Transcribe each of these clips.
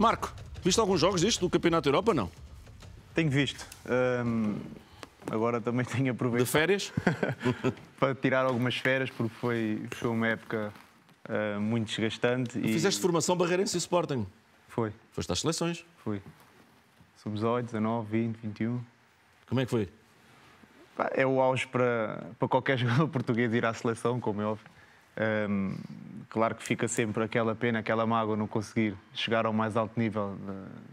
Marco, viste alguns jogos disto do Campeonato da Europa não? Tenho visto. agora também tenho aproveitado. De férias? para tirar algumas férias, porque foi, foi uma época uh, muito desgastante. E... Fizeste formação Barreirense e Sporting? Foi. Foste às seleções? Fui. Sub-18, 19, 20, 21. Como é que foi? É o auge para, para qualquer jogador português ir à seleção, como é óbvio. Um, Claro que fica sempre aquela pena, aquela mágoa não conseguir chegar ao mais alto nível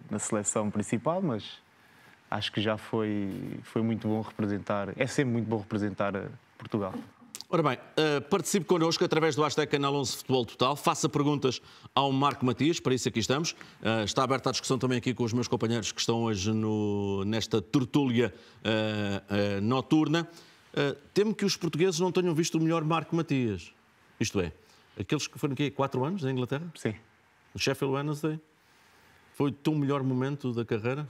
na seleção principal, mas acho que já foi, foi muito bom representar, é sempre muito bom representar eh, Portugal. Ora bem, uh, participe connosco através do hashtag Canal 11 Futebol Total, faça perguntas ao Marco Matias, para isso aqui estamos. Uh, está aberta a discussão também aqui com os meus companheiros que estão hoje no, nesta tertúlia uh, noturna. temo que os portugueses não tenham visto o melhor Marco Matias, isto é, Aqueles que foram aqui quatro anos na Inglaterra? Sim. O Sheffield Wednesday? Foi o teu melhor momento da carreira?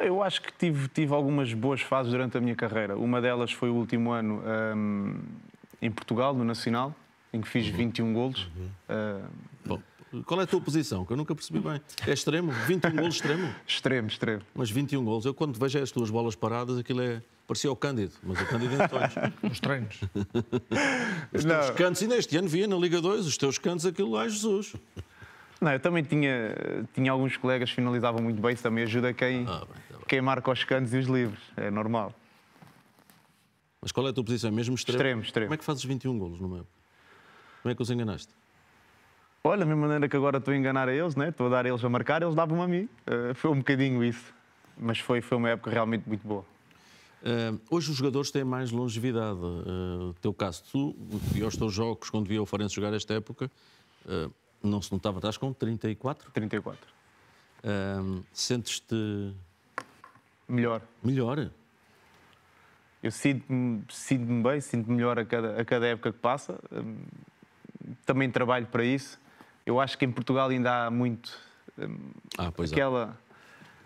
Eu acho que tive, tive algumas boas fases durante a minha carreira. Uma delas foi o último ano um, em Portugal, no Nacional, em que fiz uhum. 21 golos. Uhum. Uh, Bom. Qual é a tua posição? Que eu nunca percebi bem. É extremo? 21 golos extremo? Extremo, extremo. Mas 21 golos. Eu quando vejo as tuas bolas paradas, aquilo é... Parecia o Cândido, mas o Cândido é todos. Nos treinos. os teus Não. cantos, e neste ano via na Liga 2, os teus cantos, aquilo lá Jesus. Não, eu também tinha, tinha alguns colegas que finalizavam muito bem, isso também ajuda quem, ah, bem, tá quem marca os cantos e os livros, é normal. Mas qual é a tua posição? É mesmo extremo? Extremo, extremo. Como é que fazes 21 golos no época? Como é que os enganaste? Olha, a mesma maneira que agora estou a enganar a eles, né? estou a dar a eles a marcar, eles davam-me a mim. Uh, foi um bocadinho isso. Mas foi, foi uma época realmente muito boa. Uh, hoje os jogadores têm mais longevidade. Uh, teu caso, tu, e aos teus jogos, quando via o Farense jogar esta época, uh, não se notava, estás com 34? 34. Uh, Sentes-te. Melhor. Melhor? Eu sinto-me sinto bem, sinto-me melhor a cada, a cada época que passa. Hum, também trabalho para isso. Eu acho que em Portugal ainda há muito hum, ah, aquela,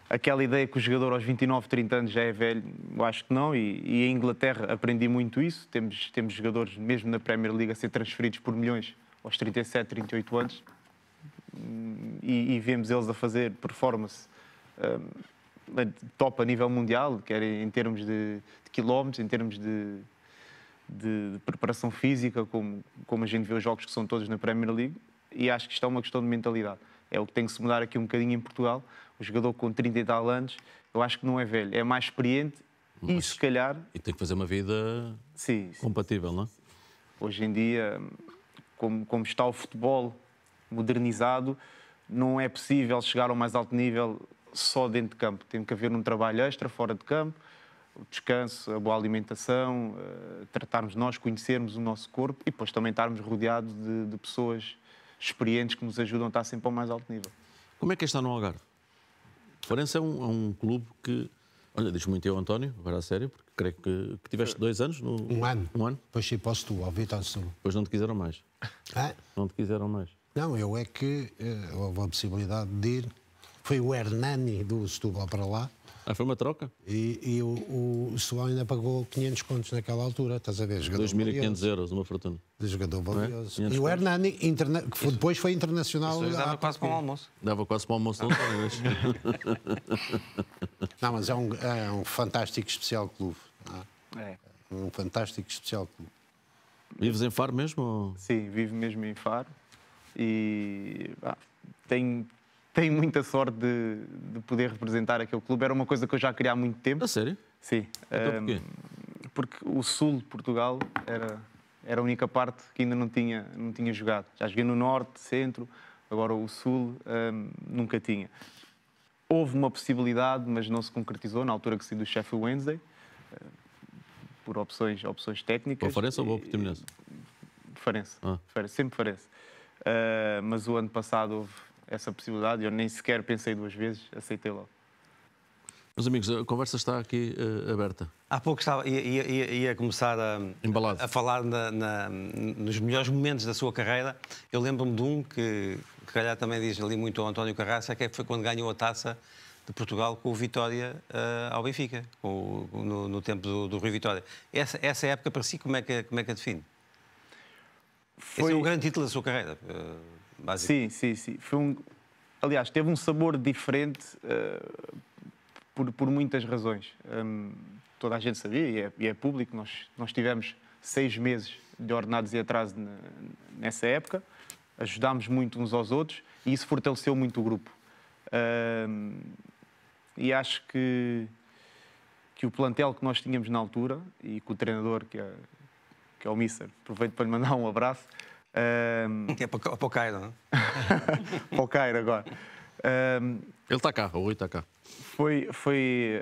é. aquela ideia que o jogador aos 29, 30 anos já é velho. Eu acho que não. E, e em Inglaterra aprendi muito isso. Temos, temos jogadores, mesmo na Premier League, a ser transferidos por milhões aos 37, 38 anos. Hum, e, e vemos eles a fazer performance um, top a nível mundial, quer em termos de, de quilómetros, em termos de, de, de, preparação física, como, como a gente vê os jogos que são todos na Premier League e acho que isto é uma questão de mentalidade. É o que tem que se mudar aqui um bocadinho em Portugal. O jogador com 30 e tal anos, eu acho que não é velho, é mais experiente Mas, e se calhar. E tem que fazer uma vida sim, compatível, sim, não é? Hoje em dia, como, como está o futebol modernizado, não é possível chegar ao mais alto nível só dentro de campo. Tem que haver um trabalho extra fora de campo, o descanso, a boa alimentação, eh, tratarmos nós, conhecermos o nosso corpo e depois também estarmos rodeados de, de pessoas experientes que nos ajudam a estar sempre ao mais alto nível. Como é que é está no Algarve? O Farense é um, é um clube que Olha, diz muito eu, António, agora a sério, porque creio que, que tiveste dois anos. No... Um ano. Um ano. Depois fui para tu, Setúbal, vi para Depois não te quiseram mais. Não te quiseram mais. Não, eu é que uh, houve a possibilidade de ir. Foi o Hernani do Setúbal para lá. Ah, foi uma troca? E, e o, o Solão ainda pagou 500 contos naquela altura, estás a ver? 2.500 euros, uma fortuna. De jogador é? valioso. É? E o Hernani, interna... que foi, depois foi internacional. Isso dava quase para o almoço. Dava quase para o almoço, não Não, mas é um, é um fantástico especial clube. É? é? Um fantástico especial clube. Vives em Faro mesmo? Ou... Sim, vivo mesmo em Faro. E ah, tenho tenho muita sorte de, de, poder representar aquele clube. Era uma coisa que eu já queria há muito tempo. A sério? Sim. Então, um, porquê? Porque o sul de Portugal era, era a única parte que ainda não tinha, não tinha jogado. Já joguei no norte, centro, agora o sul um, nunca tinha. Houve uma possibilidade, mas não se concretizou na altura que saí do Sheffield Wednesday, por opções, opções técnicas. Para Farense ou para o Portimonense? Farense. Ah. Sempre Farense. Uh, mas o ano passado houve essa possibilidade. Eu nem sequer pensei duas vezes, aceitei logo. Meus amigos, a conversa está aqui uh, aberta. Há pouco estava, ia, ia, ia começar a, Embalado. a falar na, na, nos melhores momentos da sua carreira. Eu lembro-me de um que, que calhar também diz ali muito ao António Carraça, é que foi quando ganhou a taça de Portugal com o Vitória uh, ao Benfica, no, no, tempo do, do Vitória. Essa, essa época para si, como é que, como é que a define? Foi Esse é um grande título da sua carreira. Uh basicamente. Sim, sim, sim. Foi um... Aliás, teve um sabor diferente uh, por, por muitas razões. Um, toda a gente sabia, e é, e é, público, nós, nós tivemos seis meses de ordenados e atraso nessa época, ajudámos muito uns aos outros e isso fortaleceu muito o grupo. Um, e acho que, que o plantel que nós tínhamos na altura e que o treinador, que é, que é o Mister, aproveito para lhe mandar um abraço, um... Que é para o Cairo, não é? para o Cairo agora. Um... Ele está cá, o Rui está cá. Foi, foi,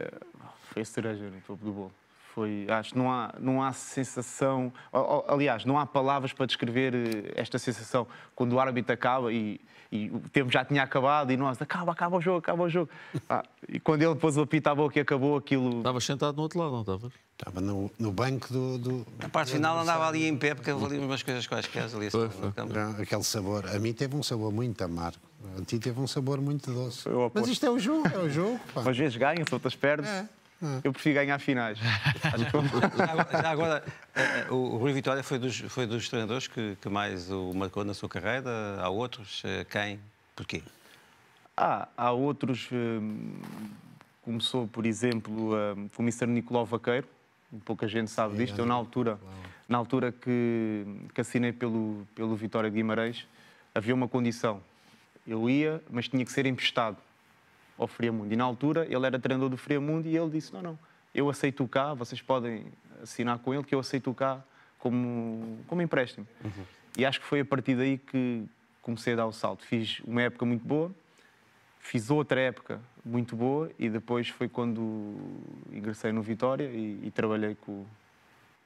foi a cereja no topo do bolo. Foi, acho, não há, não há sensação, aliás, não há palavras para descrever eh, esta sensação quando o árbitro acaba e, e o tempo já tinha acabado e nós, acaba, acaba o jogo, acaba o jogo. Ah, e quando ele depois o apito à boca e acabou aquilo... estava sentado no outro lado, não estava Estava no, no banco do, do... parte final andava ali em pé porque havia umas coisas quaisquer ali. Assim, não, aquele sabor, a mim teve um sabor muito amargo. A ti teve um sabor muito doce. Mas isto é o jogo, é o jogo. Pá. Às vezes ganhas, outras perdem É. Ah. eu prefiro ganhar finais. já, já agora, eh, eh, o Rui Vitória foi dos, foi dos treinadores que, que mais o marcou na sua carreira. Há outros? Eh, quem? Porquê? Ah, há outros. Hum, começou, por exemplo, hum, com o Mr. Nicolau Vaqueiro. Pouca gente sabe disto. Eu, é na altura, na altura que, que assinei pelo, pelo Vitória de Guimarães, havia uma condição. Eu ia, mas tinha que ser emprestado ao Friamundo. E na altura ele era treinador do Friamundo e ele disse: Não, não, eu aceito o cá, vocês podem assinar com ele, que eu aceito o cá como, como empréstimo. Uhum. E acho que foi a partir daí que comecei a dar o salto. Fiz uma época muito boa, fiz outra época muito boa e depois foi quando ingressei no Vitória e, e trabalhei com,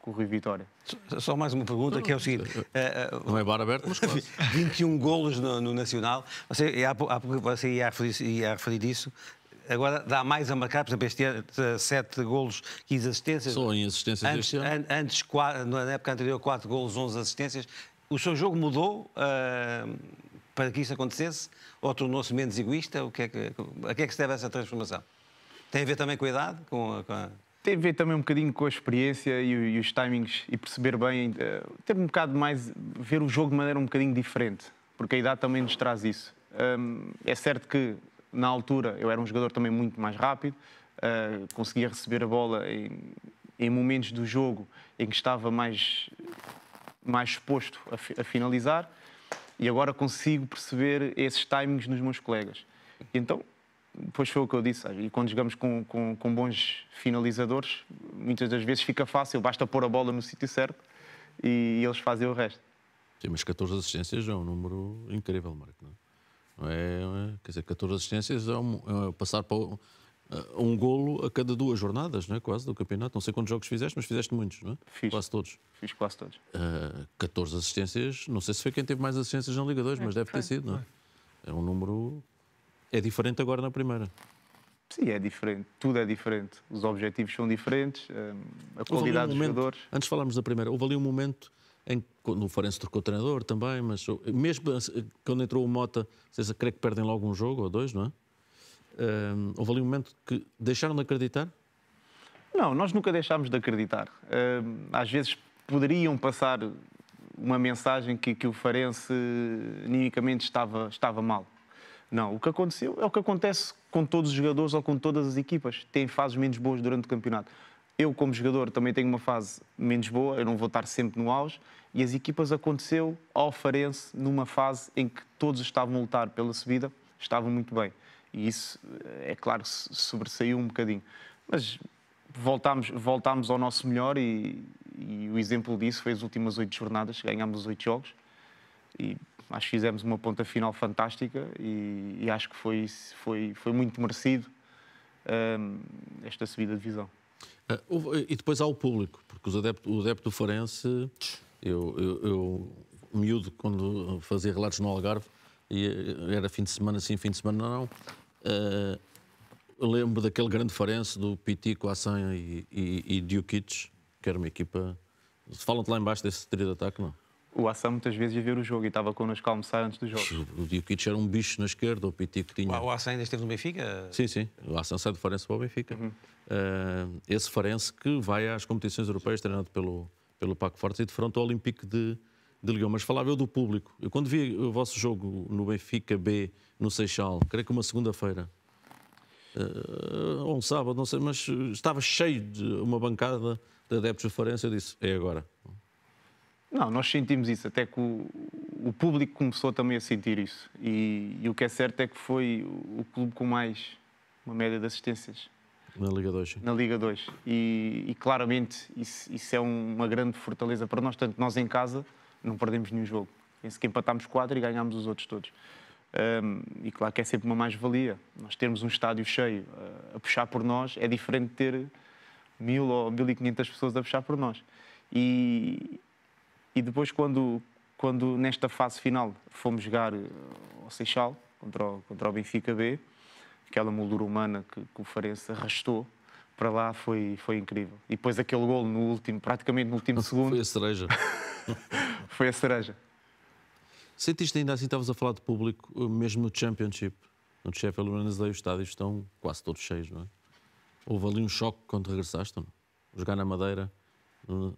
com o Rui Vitória. Só mais uma pergunta, que é o seguinte... Não eh, eh, é bar aberto, mas quase. 21 golos no, no Nacional. Você, há, você ia, referir, ia referir disso. agora dá mais a marcar, por exemplo, este ano 7 golos, 15 assistências. Só em assistências antes, este ano. Antes, 4, na época anterior, 4 golos, 11 assistências. O seu jogo mudou uh, para que isso acontecesse? Ou tornou-se menos egoísta? O que é que, a que é que se deve essa transformação? Tem a ver também com a idade? Com a, com a tem a ver também um bocadinho com a experiência e, e os timings e perceber bem, uh, ter um bocado mais, ver o jogo de maneira um bocadinho diferente, porque a idade também nos traz isso. Um, é certo que na altura eu era um jogador também muito mais rápido, uh, conseguia receber a bola em, em, momentos do jogo em que estava mais, mais exposto a, a finalizar e agora consigo perceber esses timings nos meus colegas. Então Pois foi o que eu disse, e quando jogamos com, com, com bons finalizadores, muitas das vezes fica fácil, basta pôr a bola no sítio certo e, e eles fazem o resto. Sim, mas 14 assistências é um número incrível, Marco. Não é? Não é? é? quer dizer, 14 assistências é, um, é passar para um, eh, um golo a cada duas jornadas, não é? quase, do campeonato. Não sei quantos jogos fizeste, mas fizeste muitos, não é? Fiz. Quase todos. Fiz quase todos. Uh, eh, 14 assistências, não sei se foi quem teve mais assistências na Liga 2, é, mas deve foi. ter sido, não é? É um número é diferente agora na primeira. Sim, é diferente. Tudo é diferente. Os objetivos são diferentes, hum, a qualidade um dos jogadores. Antes de falarmos da primeira, houve ali um momento em que o Farense trocou treinador também, mas mesmo assim, quando entrou o Mota, vocês a que perdem logo um jogo ou dois, não é? Um, houve ali um momento que deixaram de acreditar? Não, nós nunca deixámos de acreditar. Um, às vezes poderiam passar uma mensagem que, que o Farense, eh, nimicamente, estava, estava mal não, o que aconteceu é o que acontece com todos os jogadores ou com todas as equipas. Têm fases menos boas durante o campeonato. Eu, como jogador, também tenho uma fase menos boa, eu não vou estar sempre no auge. E as equipas aconteceu ao Farense numa fase em que todos estavam a lutar pela subida, estavam muito bem. E isso, eh, é claro, sobressaiu um bocadinho. Mas voltámos, voltámos ao nosso melhor e, e o exemplo disso foi as últimas oito jornadas, ganhámos oito jogos e acho que fizemos uma ponta final fantástica e, e acho que foi, foi, foi muito merecido um, esta subida de visão. Uh, eh, eh, e depois há o público, porque os adepto, o adepto do Forense, eu, eu, eu miúdo, quando fazia relatos no Algarve, e eh, era fim de semana sim, fim de semana não, uh, lembro daquele grande forense do Pitico, Assan e, e, e que era uma equipa. Falam-te lá embaixo desse trio de ataque, não? o Assam muitas vezes ia ver o jogo e estava connosco a almoçar antes do jogo. O Diokic era um bicho na esquerda, o Pitico tinha. O Assam ainda esteve no Benfica? Sim, sim. O Assam sai do Farense para o Benfica. Uhum. Uh, esse Farense que vai às competições europeias treinado pelo, pelo Paco Fortes e de fronte ao Olympique de, de Lyon. Mas falava eu do público. Eu quando vi o vosso jogo no Benfica B, no Seixal, creio que uma segunda-feira, uh, ou um sábado, não sei, mas estava cheio de uma bancada de adeptos do Farense. Eu disse, é agora. Não, nós sentimos isso, até que o, o público começou também a sentir isso. E, e, o que é certo é que foi o clube com mais uma média de assistências. Na Liga 2. Na Liga 2. E, e claramente isso, isso, é uma grande fortaleza para nós, tanto nós em casa não perdemos nenhum jogo. Penso que empatámos quatro e ganhámos os outros todos. Um, e claro que é sempre uma mais-valia. Nós termos um estádio cheio a, ah, a puxar por nós é diferente de ter mil ou mil e quinhentas pessoas a puxar por nós. E, e depois, quando, quando nesta fase final fomos jogar eh, ao Seixal, contra o, contra o Benfica B, aquela moldura humana que, que o Farense arrastou para lá foi, foi incrível. E depois aquele gol no último, praticamente no último segundo. Foi a cereja. foi a cereja. Sentiste ainda assim, estavas a falar de público, eh, mesmo no Championship, no Sheffield Wednesday, os estádios estão quase todos cheios, não é? Houve ali um choque quando regressaste, não? Jogar na Madeira,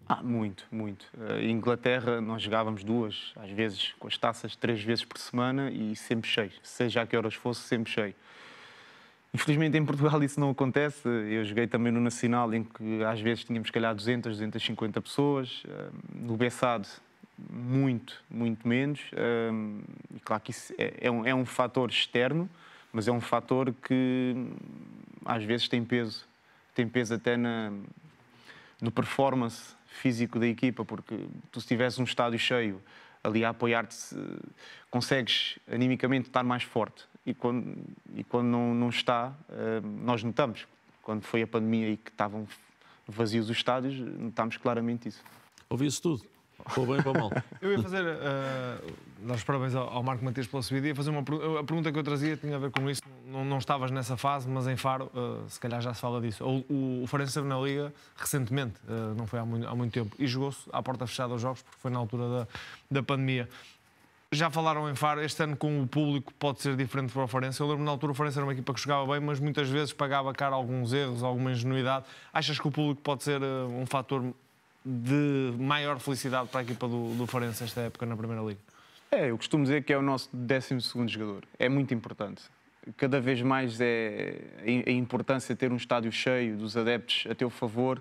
ah, muito, muito. Eh, em Inglaterra nós jogávamos duas, às vezes com as taças, três vezes por semana e sempre cheio. Seja a que horas fosse, sempre cheio. Infelizmente em Portugal isso não acontece. Eu joguei também no Nacional em que às vezes tínhamos, calhar, 200, 250 pessoas. Eh, no Bessado, muito, muito menos. Ehm, e claro que isso é, é um, é um fator externo, mas é um fator que hum, às vezes tem peso. Tem peso até na, no performance físico da equipa, porque tu se tivesse um estádio cheio ali a apoiar-te, consegues animicamente estar mais forte. E quando, e quando não, não está, eh, nós notamos. Quando foi a pandemia e que estavam vazios os estádios, notámos claramente isso. Ouvi se tudo? Para bem para mal. Eu ia fazer. Uh, dar os parabéns ao, ao Marco Matias pela subida. Ia fazer uma a pergunta que eu trazia tinha a ver com isso. Não, não estavas nessa fase, mas em Faro, uh, se calhar já se fala disso. O, o, o Farense na Liga recentemente, uh, não foi há muito, há muito tempo, e jogou-se à porta fechada aos jogos, porque foi na altura da, da pandemia. Já falaram em Faro, este ano com o público pode ser diferente para o Forense. Eu lembro na altura o Forense era uma equipa que jogava bem, mas muitas vezes pagava caro alguns erros, alguma ingenuidade. Achas que o público pode ser um fator de maior felicidade para a equipa do, do Farense esta época na Primeira Liga? É, eu costumo dizer que é o nosso 12 jogador. É muito importante. Cada vez mais é a é, é importância de ter um estádio cheio dos adeptos a teu favor,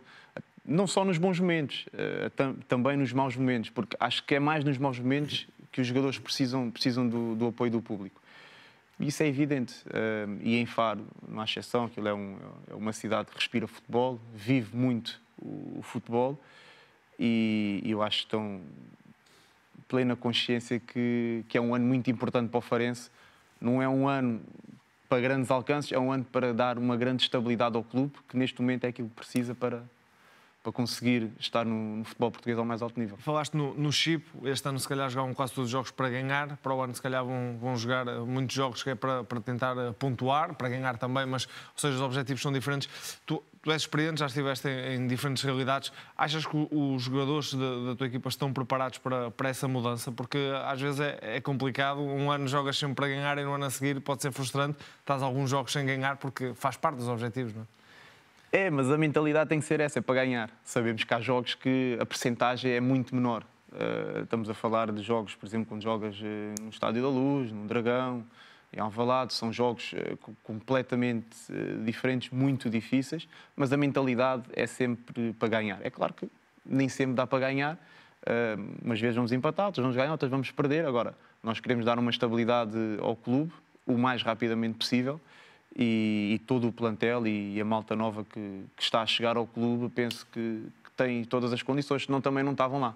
não só nos bons momentos, eh, também nos maus momentos, porque acho que é mais nos maus momentos que os jogadores precisam, precisam do, do apoio do público. Isso é evidente. Eh, e em Faro, não há exceção, aquilo é, um, é uma cidade que respira futebol, vive muito o futebol e, eu acho que estão plena consciência que, que é um ano muito importante para o Farense. Não é um ano para grandes alcances, é um ano para dar uma grande estabilidade ao clube, que neste momento é aquilo que precisa para, para conseguir estar no, no, futebol português ao mais alto nível. Falaste no, no chip, este ano se calhar jogavam quase todos os jogos para ganhar, para o ano se calhar vão, vão jogar eh, muitos jogos que é para, para tentar eh, pontuar, para ganhar também, mas, ou seja, os objetivos são diferentes. Tu, tu és experiente, já estiveste em, em diferentes realidades, achas que os jogadores da, da, tua equipa estão preparados para, para essa mudança? Porque às vezes é, é complicado, um ano jogas sempre para ganhar e no ano a seguir pode ser frustrante, estás alguns jogos sem ganhar porque faz parte dos objetivos, não é? É, mas a mentalidade tem que ser essa, é para ganhar. Sabemos que há jogos que a percentagem é muito menor. Uh, estamos a falar de jogos, por exemplo, quando jogas uh, no Estádio da Luz, no Dragão, em Alvalade, são jogos uh, completamente diferentes, muito difíceis, mas a mentalidade é sempre para ganhar. É claro que nem sempre dá para ganhar, umas vezes vamos empatar, outras vamos ganhar, outras vamos perder. Agora, nós queremos dar uma estabilidade ao clube o mais rapidamente possível e, e todo o plantel e, e a malta nova que, que, está a chegar ao clube, penso que, que tem todas as condições, senão também não estavam lá.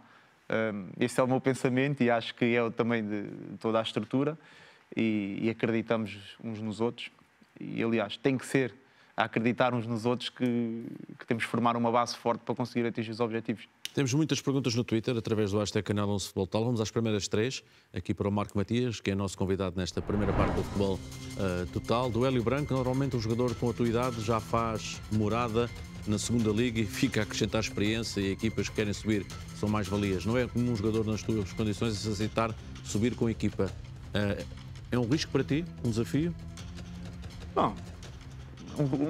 Um, esse é o meu pensamento e acho que é também de toda a estrutura e, e acreditamos uns nos outros. E, aliás, tem que ser a acreditar uns nos outros que, que temos que formar uma base forte para conseguir atingir os objetivos. Temos muitas perguntas no Twitter, através do hashtag Canal 11 Futebol Total. Vamos às primeiras três, aqui para o Marco Matias, que é nosso convidado nesta primeira parte do Futebol uh, Total. Do Hélio Branco, normalmente um jogador com a tua idade já faz morada na segunda Liga e fica a acrescentar experiência e equipas que querem subir são mais valias. Não é comum um jogador nas tuas condições necessitar aceitar subir com a equipa. Uh, é um risco para ti? Um desafio? Bom,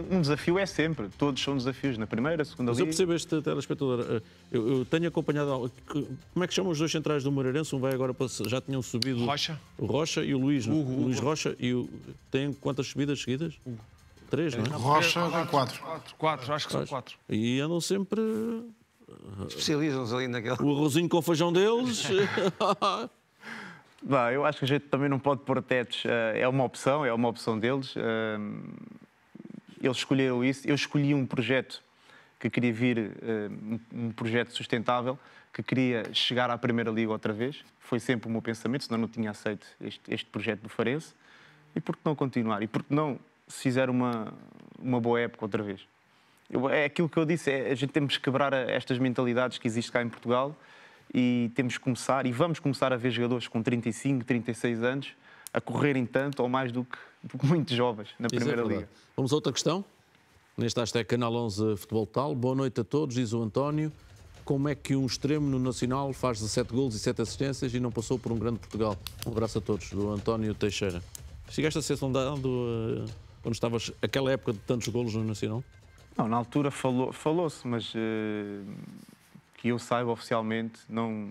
um desafio é sempre, todos são desafios, na primeira, segunda Mas liga. eu percebo este telespectador, eh, eu, eu tenho acompanhado, como é que chamam os dois centrais do Moreirense? Um vai agora, para, já tinham subido... Rocha. O Rocha e o Luís, é? Hugo, Hugo. Luís Rocha, e o, tem quantas subidas seguidas? Hugo. Três, não é? Rocha tem quatro. Quatro, quatro acho que são quatro. E andam sempre... Eh, Especializam-se ali naquele... O arrozinho com o feijão deles... Não, eu acho que a gente também não pode pôr tetos. Eh, é uma opção, é uma opção deles. Ehm, eles escolheram isso. Eu escolhi um projeto que queria vir, eh, um projeto sustentável, que queria chegar à Primeira Liga outra vez. Foi sempre o meu pensamento, senão não tinha aceito este, este projeto do Farense. E por que não continuar? E por que não se fizer uma, uma boa época outra vez? Eu, é aquilo que eu disse, é, a gente temos que quebrar a, estas mentalidades que existem cá em Portugal e temos que começar, e vamos começar a ver jogadores com 35, 36 anos a correrem tanto ou mais do que muito jovens na é Primeira é Liga. Vamos a outra questão? Neste hashtag Canal 11 Futebol Tal. Boa noite a todos, diz o António. Como é que um extremo no Nacional faz 17 golos e 7 assistências e não passou por um grande Portugal? Um abraço a todos, do António Teixeira. Chegaste a ser sondado uh, quando estavas, aquela época de tantos golos no Nacional? Não, na altura falou-se, falou mas uh, que eu saiba oficialmente, não,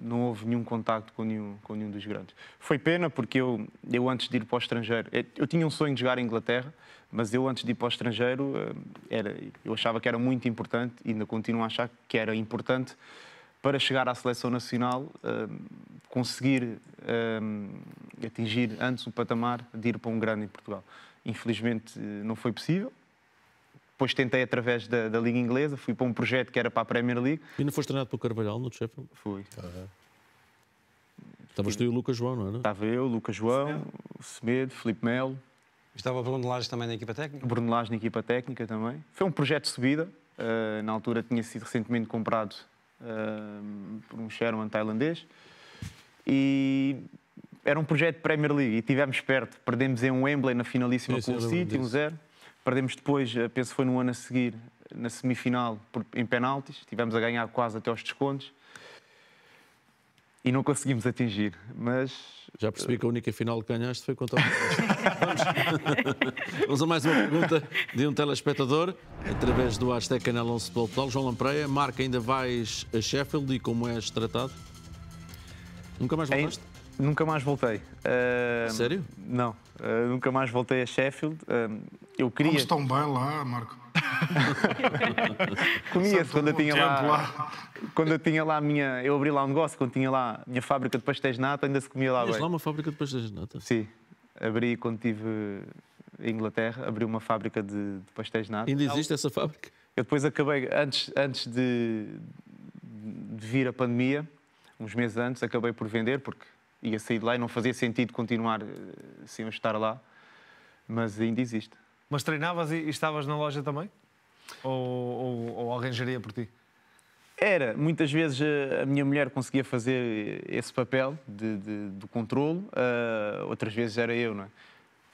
não houve nenhum contacto com nenhum, com nenhum dos grandes. Foi pena porque eu, eu antes de ir para o estrangeiro, eu tinha um sonho de jogar em Inglaterra, mas eu antes de ir para o estrangeiro, eh, era, eu achava que era muito importante e ainda continuo a achar que era importante para chegar à seleção nacional, eh, conseguir eh, atingir antes o patamar de ir para um grande em Portugal. Infelizmente não foi possível, depois tentei através da, da, Liga Inglesa, fui para um projeto que era para a Premier League. E não foste treinado pelo Carvalhal no Sheffield? Fui. Estavas tu e o Lucas João, não era? Estava eu, o Lucas João, o Semedo, Felipe Melo. Estava Bruno Lages também na equipa técnica? Bruno Lages na equipa técnica também. Foi um projeto de subida. Uh, na altura tinha sido recentemente comprado uh, por um Sherman tailandês. E era um projeto de Premier League e estivemos perto. Perdemos em Wembley na finalíssima com o City, 1-0. Perdemos depois, eh, penso que foi no ano a seguir, na semifinal, em penaltis. Tivemos a ganhar quase até aos descontos e não conseguimos atingir, mas... Já percebi eh, que a única final que ganhaste foi contra o Vamos. Vamos a mais uma pergunta de um telespectador, através do hashtag Canal 11 Futebol João Lampreia, marca, ainda vais a Sheffield e como és tratado? Nunca mais voltaste? Nunca mais voltei. Uh, Sério? Não, uh, nunca mais voltei a Sheffield. Uh, eu queria. Como estão bem lá, Marco? Comia-se quando eu tinha lá, lá, Quando eu tinha lá a minha. Eu abri lá um negócio, quando tinha lá a minha fábrica de pastéis de nata, ainda se comia lá. Tinhas lá uma fábrica de pastéis de nata? Sim. Abri quando estive em Inglaterra, abri uma fábrica de, de pastéis de nata. Ainda existe essa fábrica? Eu depois acabei, antes, antes de, de vir a pandemia, uns meses antes, acabei por vender, porque ia sair de lá e não fazia sentido continuar eh, sem eu estar lá, mas ainda existe. Mas treinavas e, estavas na loja também? Ou, ou, ou alguém geria por ti? Era, muitas vezes eh, a minha mulher conseguia fazer eh, esse papel de, de, do controlo, uh, outras vezes era eu, não é?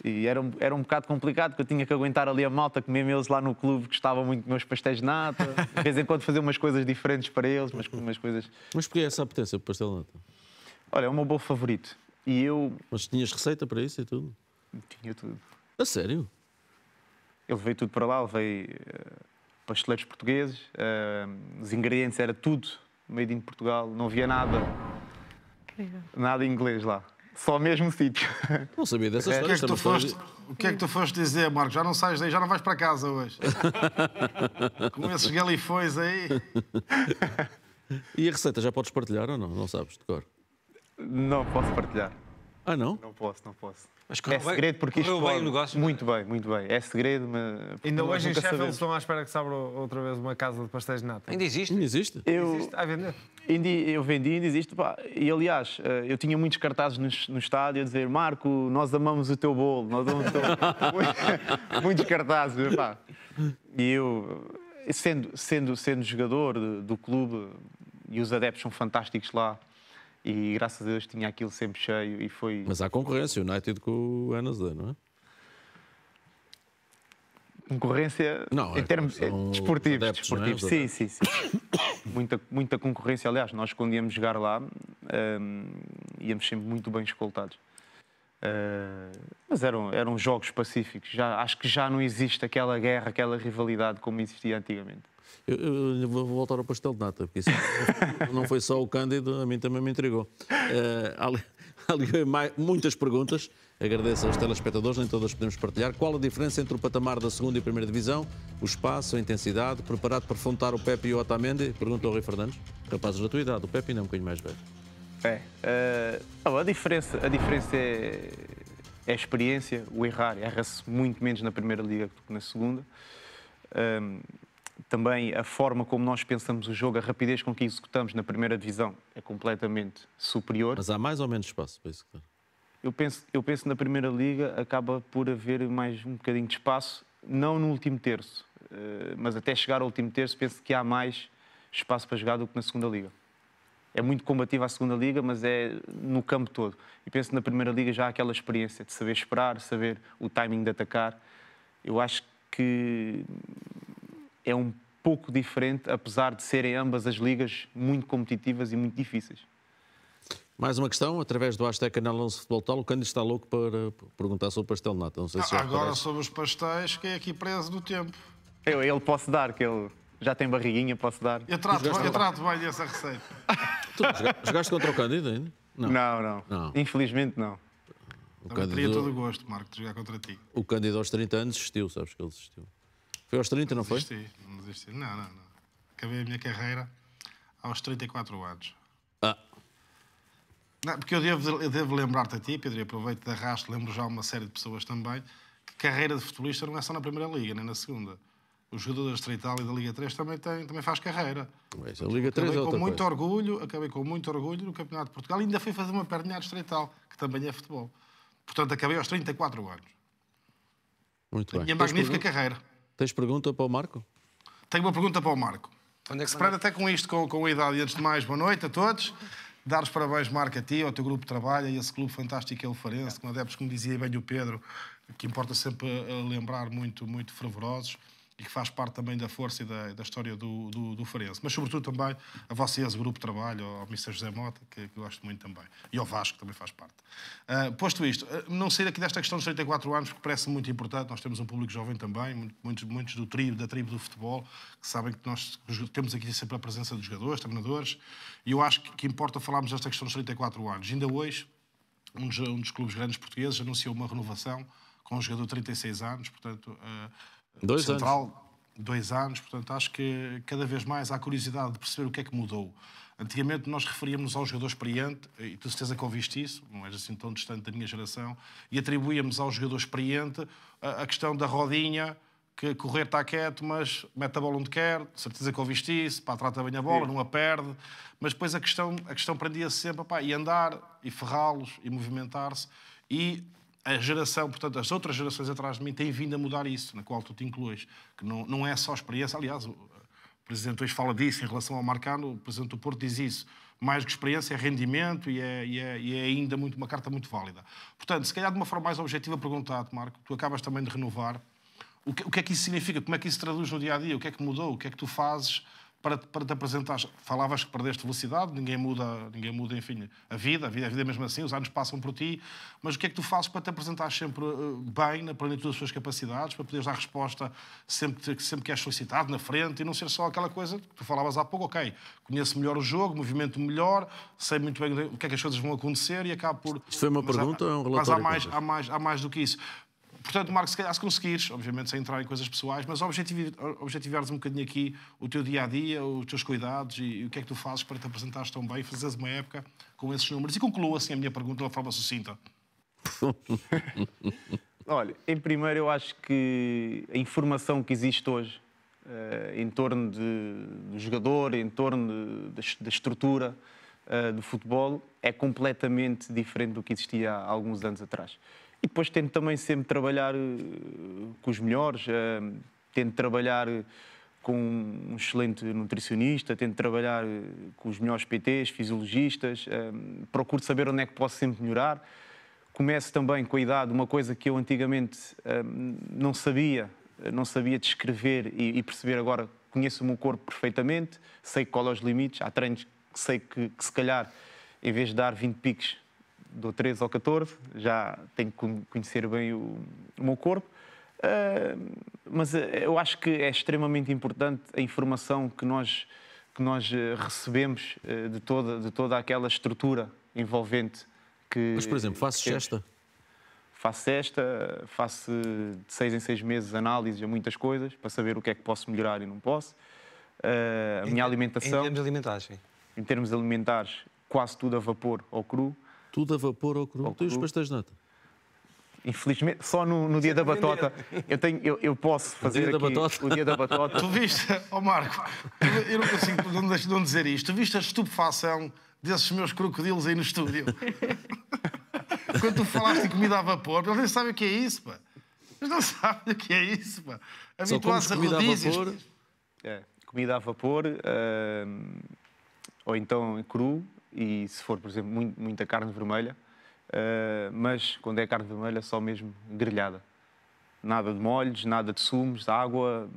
E era, era um bocado complicado, porque eu tinha que aguentar ali a malta, comer eles lá no clube, que estavam muito dos meus pastéis de nata, de vez em quando fazer umas coisas diferentes para eles, mas umas coisas... Mas porquê essa apetência o pastel de nata? Olha, é o meu bolo favorito. E eu. Mas tinhas receita para isso e tudo? Tinha tudo. A sério? Ele veio tudo para lá, levei uh, pasteleiros portugueses, uh, os ingredientes era tudo made in Portugal, não havia nada. Incrível. Nada em inglês lá. Só mesmo sítio. Não sabia dessa é. história. O, que é que é tu foste, o que é que tu foste dizer, Marcos? Já não sais daí, já não vais para casa hoje. Com esses galifões aí. E a receita já podes partilhar ou não? Não sabes de cor? Não posso partilhar. Ah, não? Não posso, não posso. Mas é segredo porque isto bem o negócio, é? muito bem, muito bem. É segredo, mas ainda hoje em Sheffield estão à espera que se abra outra vez uma casa de pastéis de nata. Ainda existe? Ainda existe. Eu, existe a vender. eu vendi, ainda existe. Pá. E aliás, eh, eu tinha muitos cartazes no, no estádio a dizer Marco, nós amamos o teu bolo, nós amamos o teu bolo. muitos cartazes, pá. E eu, eh, sendo, sendo, sendo jogador do clube, e os adeptos são fantásticos lá e graças a Deus tinha aquilo sempre cheio e foi... Mas há concorrência, o United com o Anasda, não é? Concorrência não, em é, termos desportivos. desportivos. Sim, sim, sim. muita, muita concorrência. Aliás, nós quando íamos jogar lá, um, íamos sempre muito bem escoltados. Uh, mas eram, eram jogos pacíficos. Já, acho que já não existe aquela guerra, aquela rivalidade como existia antigamente. Eu, eu, vou voltar ao pastel de nata, porque isso não foi só o Cândido, a mim também me intrigou. Uh, ali, muitas perguntas, agradeço aos telespectadores, nem todas podemos partilhar. Qual a diferença entre o patamar da segunda e primeira divisão? O espaço, a intensidade, preparado para afrontar o Pepe e o Otamendi? Pergunta ao Rui Fernandes. Rapazes da tua idade, o Pepe ainda é um bocadinho mais velho. É, uh, a diferença, a diferença é, é a experiência, o errar. Erra-se muito menos na primeira liga do que na segunda. Um, ehm, também a forma como nós pensamos o jogo, a rapidez com que executamos na primeira divisão é completamente superior. Mas há mais ou menos espaço para executar? Eu penso, eu penso na primeira liga acaba por haver mais um bocadinho de espaço, não no último terço, eh, mas até chegar ao último terço penso que há mais espaço para jogar do que na segunda liga. É muito combativa a segunda liga, mas é no campo todo. E penso na primeira liga já há aquela experiência de saber esperar, saber o timing de atacar. Eu acho que é um pouco diferente, apesar de serem ambas as ligas muito competitivas e muito difíceis. Mais uma questão, através do hashtag Canal 11 Futebol Tal, o Cândido está louco para perguntar sobre o pastel nata. Não sei se agora sobre os pastéis, quem é aqui preso do tempo? Eu, ele posso dar, que ele já tem barriguinha, posso dar. Eu trato, eu trato bem dessa receita. Tu jogaste contra o Cândido ainda? Não. não, não. não. Infelizmente não. O Também Cândido... teria todo o gosto, Marco, de jogar contra ti. O Cândido aos 30 anos desistiu, sabes que ele desistiu. Foi aos 30, não foi? não desisti. Não, não, não. Acabei a minha carreira aos 34 anos. Ah. Não, porque eu devo, eu devo lembrar-te a ti, Pedro, e aproveito de arrasto, lembro já uma série de pessoas também, que carreira de futebolista não é só na primeira liga, nem na segunda. Os jogadores da Itália e da Liga 3 também, tem, também faz carreira. Mas a Liga 3 é acabei é outra com muito coisa. orgulho, acabei com muito orgulho no Campeonato de Portugal e ainda fui fazer uma perninha distrital, que também é futebol. Portanto, acabei aos 34 anos. Muito bem. E a magnífica carreira. Tens pergunta para o Marco? Tenho uma pergunta para o Marco. Onde é que se prende até com isto, com, com a idade. E antes de mais, boa noite a todos. Dar os parabéns, Marco, a ti, ao teu grupo de trabalho, e esse clube fantástico é o Farense, com adeptos, como dizia bem o Pedro, que importa sempre eh, lembrar, muito, muito fervorosos e que faz parte também da força e da, da história do, do, do Farense. Mas, sobretudo, também a vocês, o Grupo de Trabalho, ao Mr. José Mota, que, que gosto muito também, e ao Vasco, que também faz parte. Uh, posto isto, ah, não sair aqui desta questão dos 34 anos, que parece muito importante, nós temos um público jovem também, muitos, muitos do tribo, da tribo do futebol, que sabem que nós temos aqui sempre a presença dos jogadores, treinadores, e eu acho que, que importa falarmos desta questão dos 34 anos. Ainda hoje, um dos, um dos clubes grandes portugueses anunciou uma renovação com um jogador de 36 anos, portanto, uh, dois central. Anos. Dois anos, portanto, acho que cada vez mais há curiosidade de perceber o que é que mudou. Antigamente nós referíamos ao jogador experiente, e tu certeza que ouviste isso, não és assim tão distante da minha geração, e atribuíamos ao jogador experiente a, a questão da rodinha, que correr está quieto, mas mete a bola onde quer, certeza que ouviste isso, pá, trata bem a bola, Sim. não a perde, mas depois a questão, a questão prendia-se sempre, pá, e andar, e ferrá-los, e movimentar-se, e a geração, portanto, as outras gerações atrás de mim têm vindo a mudar isso, na qual tu te incluís, que não, não é só experiência. Aliás, o Presidente hoje fala disso em relação ao Marcano, o Presidente do Porto diz isso. Mais que experiência é rendimento e é, e é, e é ainda muito, uma carta muito válida. Portanto, se calhar de uma forma mais objetiva, perguntar-te, Marco, tu acabas também de renovar. O que, o que, é que isso significa? Como é que isso se traduz no dia a dia? O que é que mudou? O que é que tu fazes? para, para te apresentar, falavas que perdeste velocidade, ninguém muda, ninguém muda, enfim, a vida, a vida, a vida é mesmo assim, os anos passam por ti, mas o que é que tu fazes para te apresentar sempre eh, bem, na plenitude das tuas capacidades, para poderes dar resposta sempre que, sempre que és solicitado, na frente, e não ser só aquela coisa que tu falavas há pouco, ok, conheço melhor o jogo, movimento melhor, sei muito bem o que é que as coisas vão acontecer e acabo por... Isto foi uma mas pergunta há, é um relatório? Mas há mais, há mais, há mais do que isso. Portanto, Marco, se calhar se conseguires, obviamente sem entrar em coisas pessoais, mas objetivi objetivares um bocadinho aqui o teu dia-a-dia, os teus cuidados e, e, o que é que tu fazes para te apresentares tão bem fazeres uma época com esses números. E concluo assim a minha pergunta de uma forma sucinta. Olha, em primeiro eu acho que a informação que existe hoje uh, em torno de, do jogador, em torno da estrutura uh, do futebol, é completamente diferente do que existia há alguns anos atrás. E depois tento também sempre trabalhar eh, com os melhores, eh, tento trabalhar eh, com um excelente nutricionista, tento trabalhar com os melhores PTs, fisiologistas, procuro saber onde é que posso sempre melhorar. Começo também com a idade, uma coisa que eu antigamente não sabia, não sabia descrever e perceber agora, conheço o meu corpo perfeitamente, sei qual é os limites, há treinos que sei que, que se calhar, em vez de dar 20 picos do 13 ao 14, já tenho que conhecer bem o, o meu corpo. Uh, mas eh, eu acho que é extremamente importante a informação que nós, que nós eh, recebemos eh, de toda, de toda aquela estrutura envolvente que. Mas, por exemplo, faço gesta? faço esta, faço de seis em seis meses análises a muitas coisas para saber o que é que posso melhorar e não posso. Uh, a minha alimentação. Em termos alimentares, sim. Em termos alimentares, quase tudo a vapor ou cru. Tudo a vapor ou cru. Tu cru. os pastéis de nata? Infelizmente, só no, no dia da batota. Eu, tenho, eu, eu posso fazer o aqui batota. o dia da batota. Tu viste, oh Marco, eu não consigo não dizer isto. Tu viste a estupefação desses meus crocodilos aí no estúdio? Quando tu falaste em comida a vapor, eles nem sabem o que é isso, pá. Eles não sabem o que é isso, pá. Habituados a rodízios. Comida a vapor, é, comida a vapor uh, ou então cru, e se for, por exemplo, muito, muita carne vermelha, uh, mas quando é carne vermelha, só mesmo grelhada. Nada de molhos, nada de sumos, de água,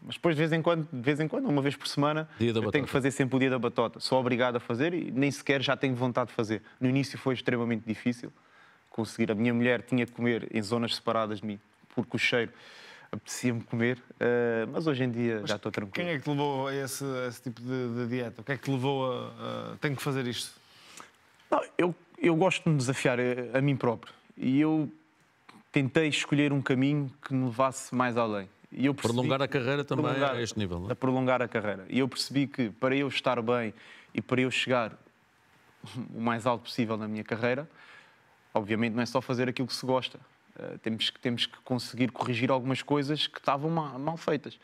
mas depois de vez em quando, de vez em quando, uma vez por semana, eu tenho que fazer sempre o dia da batota. Sou obrigado a fazer e nem sequer já tenho vontade de fazer. No início foi extremamente difícil conseguir. A minha mulher tinha que comer em zonas separadas de mim, porque o cheiro apetecia-me comer, uh, mas hoje em dia mas já estou tranquilo. Quem é que te levou a esse, a esse tipo de, de, dieta? O que é que te levou a. Uh, tenho que fazer isto? Não, eu, eu gosto de me desafiar a, eh, a, mim próprio e eu tentei escolher um caminho que me levasse mais além. E eu prolongar a carreira também é prolongar, a este nível. Não? É? A prolongar a carreira. E eu percebi que para eu estar bem e para eu chegar o mais alto possível na minha carreira, obviamente não é só fazer aquilo que se gosta eh, temos, que, temos que conseguir corrigir algumas coisas que estavam mal, feitas.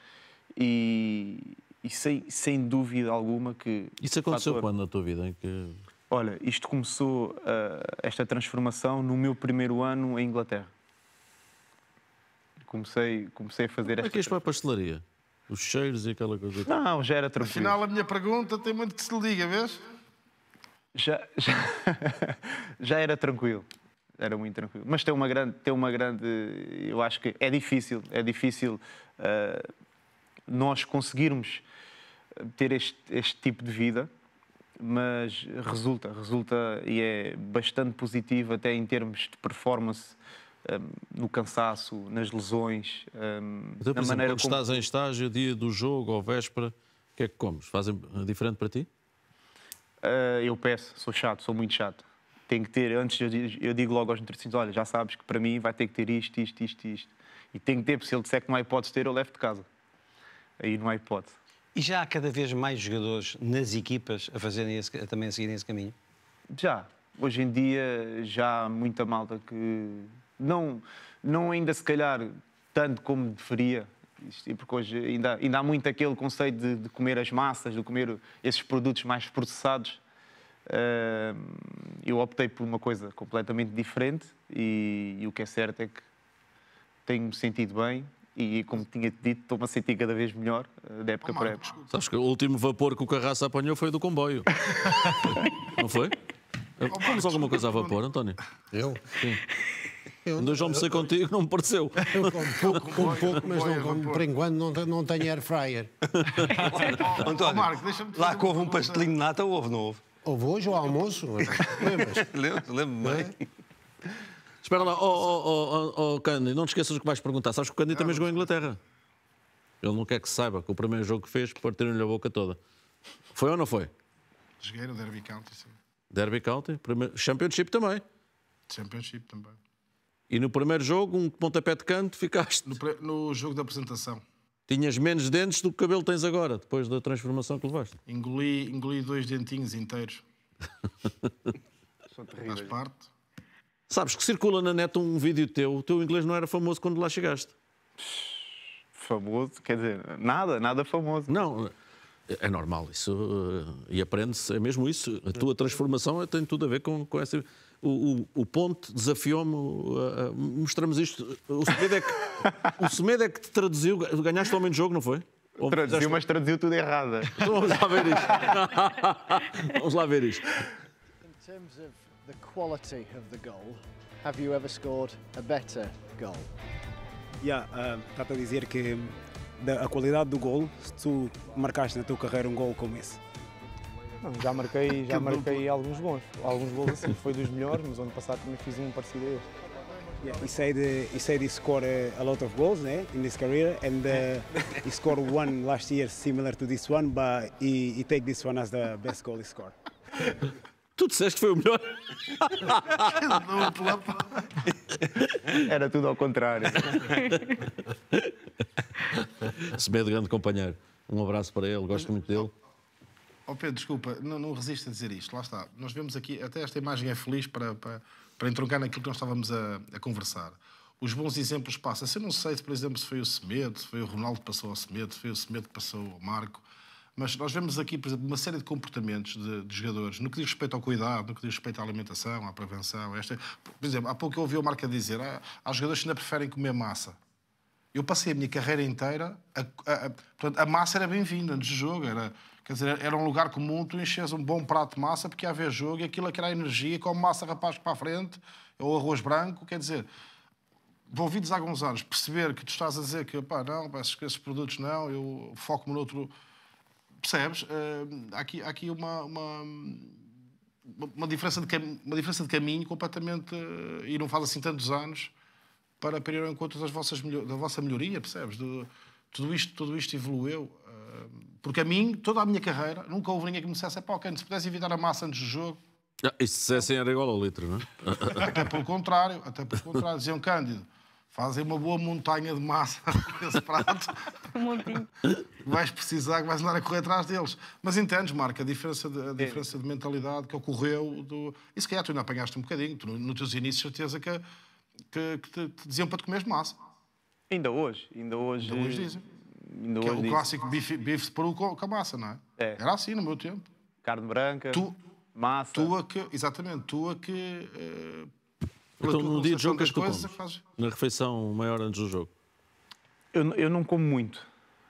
E, e sem, sem, dúvida alguma que. Isso aconteceu fator... quando na tua vida? Que... Olha, isto começou, uh, esta transformação, no meu primeiro ano em Inglaterra. Comecei, comecei a fazer Como é que és para a pastelaria? Os cheiros e aquela coisa. Que... Não, já era tranquilo. Afinal, a minha pergunta tem muito que se liga, vês? Já, já, já era tranquilo era muito tranquilo. Mas tem uma grande, tem uma grande, eu acho que é difícil, é difícil uh, nós conseguirmos ter este, este tipo de vida, mas resulta, resulta e é bastante positivo até em termos de performance um, ah, no cansaço, nas lesões, um, ah, então, na exemplo, maneira quando como... estás em estágio, dia do jogo ou véspera, o que é que comes? Fazem diferente para ti? Uh, eu peço, sou chato, sou muito chato tem que ter, antes eu digo logo aos nutricionistas, olha, já sabes que para mim vai ter que ter isto, isto, isto, isto. E tem que ter, porque se ele disser que não há hipótese de ter, eu levo de casa. Aí não há hipótese. E já há cada vez mais jogadores nas equipas a fazerem esse, a também a seguirem esse caminho? Já. Hoje em dia já há muita malta que não, não ainda se calhar tanto como deveria, porque hoje ainda, ainda há muito aquele conceito de, de comer as massas, de comer esses produtos mais processados eu optei por uma coisa completamente diferente e, e o que é certo é que tenho-me sentido bem e como tinha-te dito, estou-me a sentir cada vez melhor eh, da época oh, para época. Sabes que o último vapor que o Carraça apanhou foi do comboio. Não foi? Oh, alguma coisa a vapor, António? Eu? Sim. Eu, Ainda já almocei contigo, não me pareceu. Eu como pouco, como pouco mas não, é como, por enquanto não, não tenho air fryer. António, oh, lá que houve um pastelinho de nata, houve, não houve? vou hoje ao almoço? lembro, lembro bem. É? Espera lá, oh, oh, oh, Candy, não te esqueças o que vais perguntar. Sabes que o Candy também jogou a Inglaterra. Ele não quer que saiba que o primeiro jogo que fez partiu lhe a boca toda. Foi ou não foi? Joguei no Derby County, sim. Derby County, primeiro... Championship também. Championship também. E no primeiro jogo, um pontapé de canto, ficaste. No, pre... no jogo da apresentação. Tinhas menos dentes do que o cabelo tens agora, depois da transformação que levaste. Engoli, engoli dois dentinhos inteiros. São Faz parte. Sabes que circula na net um vídeo teu, o teu inglês não era famoso quando lá chegaste. Famoso? Quer dizer, nada, nada famoso. Não, é normal isso. Eh, e aprende-se, é mesmo isso. A tua transformação tem tudo a ver com, com essa o, o, o Ponte desafiou-me, uh, uh, mostramos isto. O Semedo é que, o Semedo é que te traduziu, ganhaste o homem de jogo, não foi? Ou traduziu, fizeste... mas traduziu tudo errado. Então vamos lá ver isto. vamos lá ver isto. Em termos da qualidade do gol, have you ever scored a better goal? Yeah, uh, trata de dizer que da, a qualidade do gol, se tu marcaste na tua carreira um gol como esse, não, já marquei, já marquei alguns bons, alguns gols assim, foi dos melhores, mas ano passado também fiz um parecido a este. Yeah, he said uh, he said he scored uh, a lot of goals né in his career, and uh, he scored one last year similar to this one, but he, he take this one as the best goal he scored. Tu disseste que foi o melhor. Era tudo ao contrário. Semedo, grande companheiro. Um abraço para ele, gosto muito dele. Oh Pedro, desculpa, não, não resisto a dizer isto. Lá está. Nós vemos aqui, até esta imagem é feliz para, para, para entroncar naquilo que nós estávamos a, a conversar. Os bons exemplos passam. Eu não sei, por exemplo, se foi o Semedo, se foi o Ronaldo que passou ao Semedo, se foi o Semedo que passou ao Marco. Mas nós vemos aqui, por exemplo, uma série de comportamentos de, de jogadores no que diz respeito ao cuidado, no que diz respeito à alimentação, à prevenção. Esta, por exemplo, há pouco eu ouvi o Marco a dizer: ah, há jogadores que ainda preferem comer massa. Eu passei a minha carreira inteira, a, a, a, portanto, a massa era bem-vinda no jogo, era Quer dizer, era um lugar comum, tu enches um bom prato de massa porque haver jogo e aquilo é que era energia, como massa rapaz para a frente, é ou arroz branco, quer dizer, envolvidos há alguns anos, perceber que tu estás a dizer que, pá, não, esses, esses produtos não, eu foco-me noutro... Percebes? Uh, há aqui, há aqui uma, uma, uma, diferença de uma diferença de caminho completamente... Uh, e não faz assim tantos anos para, ir ao encontro das vossas, da vossa melhoria, percebes? tudo, isto, tudo isto evoluiu. Uh, porque a mim, toda a minha carreira, nunca houve ninguém que me dissesse, pá, ok, se pudesse evitar a massa antes do jogo... Ah, e se dissessem era igual ao litro, não é? Até pelo contrário, até pelo contrário. Diziam, Cândido, fazem uma boa montanha de massa nesse prato. Um vais precisar, vais andar a correr atrás deles. Mas entendes, Marco, a diferença de, a diferença é. de mentalidade que ocorreu. Do... E se calhar tu ainda apanhaste um bocadinho. Tu, nos teus inícios, certeza que, que, que te, te, diziam para te comeres massa. Ainda hoje. Ainda hoje, ainda hoje dizem que é o clássico bife, bife peru com a massa, não é? é? Era assim no meu tempo. Carne branca, tu, massa. Tua que, exatamente, tua que. Uh, então, no dia de jogo, é que tu comes? Faz... Na refeição maior antes do jogo? Eu, eu não como muito.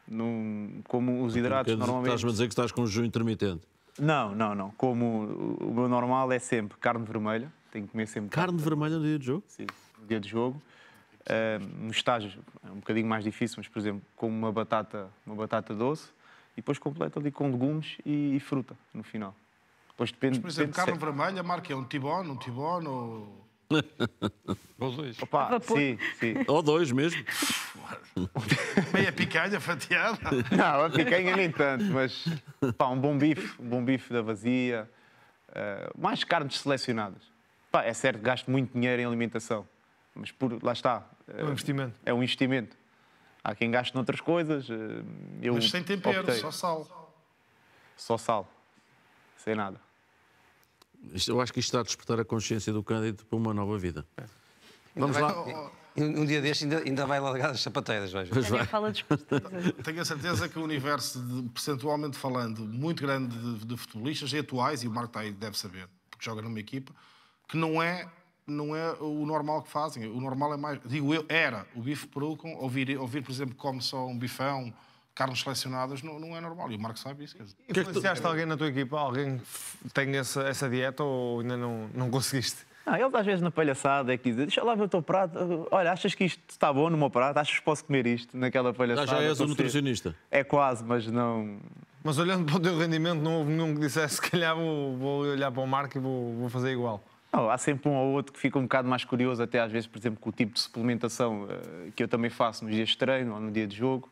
Não, como os então, hidratos Porque normalmente. Estás-me a dizer que estás com um jejum intermitente? Não, não, não. Como o meu normal é sempre carne vermelha, tenho que comer sempre. Carne, carne vermelha no dia de jogo? Sim, no dia de jogo um ah, estágio é um bocadinho mais difícil, mas por exemplo, com uma batata, uma batata doce e depois completa ali com legumes e, e fruta no final. Depois depende. Mas, por exemplo, depende carne vermelha, marca é um tibone, um tibone ou. ou dois. Opa, sim, sim. Ou dois mesmo. Meia picanha fatiada. Não, a picanha nem tanto, mas pá, um bom bife, um bom bife da vazia, uh, mais carnes selecionadas. Pá, é certo, gasto muito dinheiro em alimentação, mas por, lá está, é um investimento. É um investimento. Há quem gaste noutras coisas. Eh, eu Mas sem tempero, optei. só sal. Só sal. Sem nada. Eu acho que isto está a despertar a consciência do Cândido para uma nova vida. É. Vamos lá. Oh, oh. Um, dia deste ainda, ainda vai largar as sapateiras, veja. Pois vai. Tenho a certeza que o universo, de, percentualmente falando, muito grande de, de futebolistas e atuais, e o Marco está aí, deve saber, porque joga numa equipa, que não é não é o normal que fazem. O normal é mais. Digo eu, era o bife peru com ouvir, ouvir, por exemplo, como só um bifão, carnes selecionadas, não, não é normal. E o Marco sabe isso. Quer dizer. E que é influenciaste tu... alguém na tua equipa? Alguém que tem essa, essa dieta ou ainda não, não conseguiste? Ah, ele às vezes na palhaçada é que diz, deixa lá ver o teu prato, olha, achas que isto está bom no meu prato, achas que posso comer isto naquela palhaçada? Já és um nutricionista. É quase, mas não... Mas olhando para o teu rendimento, não houve nenhum que dissesse, se calhar vou, vou olhar para o Marco e vou, vou fazer igual. Não, há sempre um ou outro que fica um bocado mais curioso, até às vezes, por exemplo, com o tipo de suplementação uh, que eu também faço nos dias de treino ou no dia de jogo.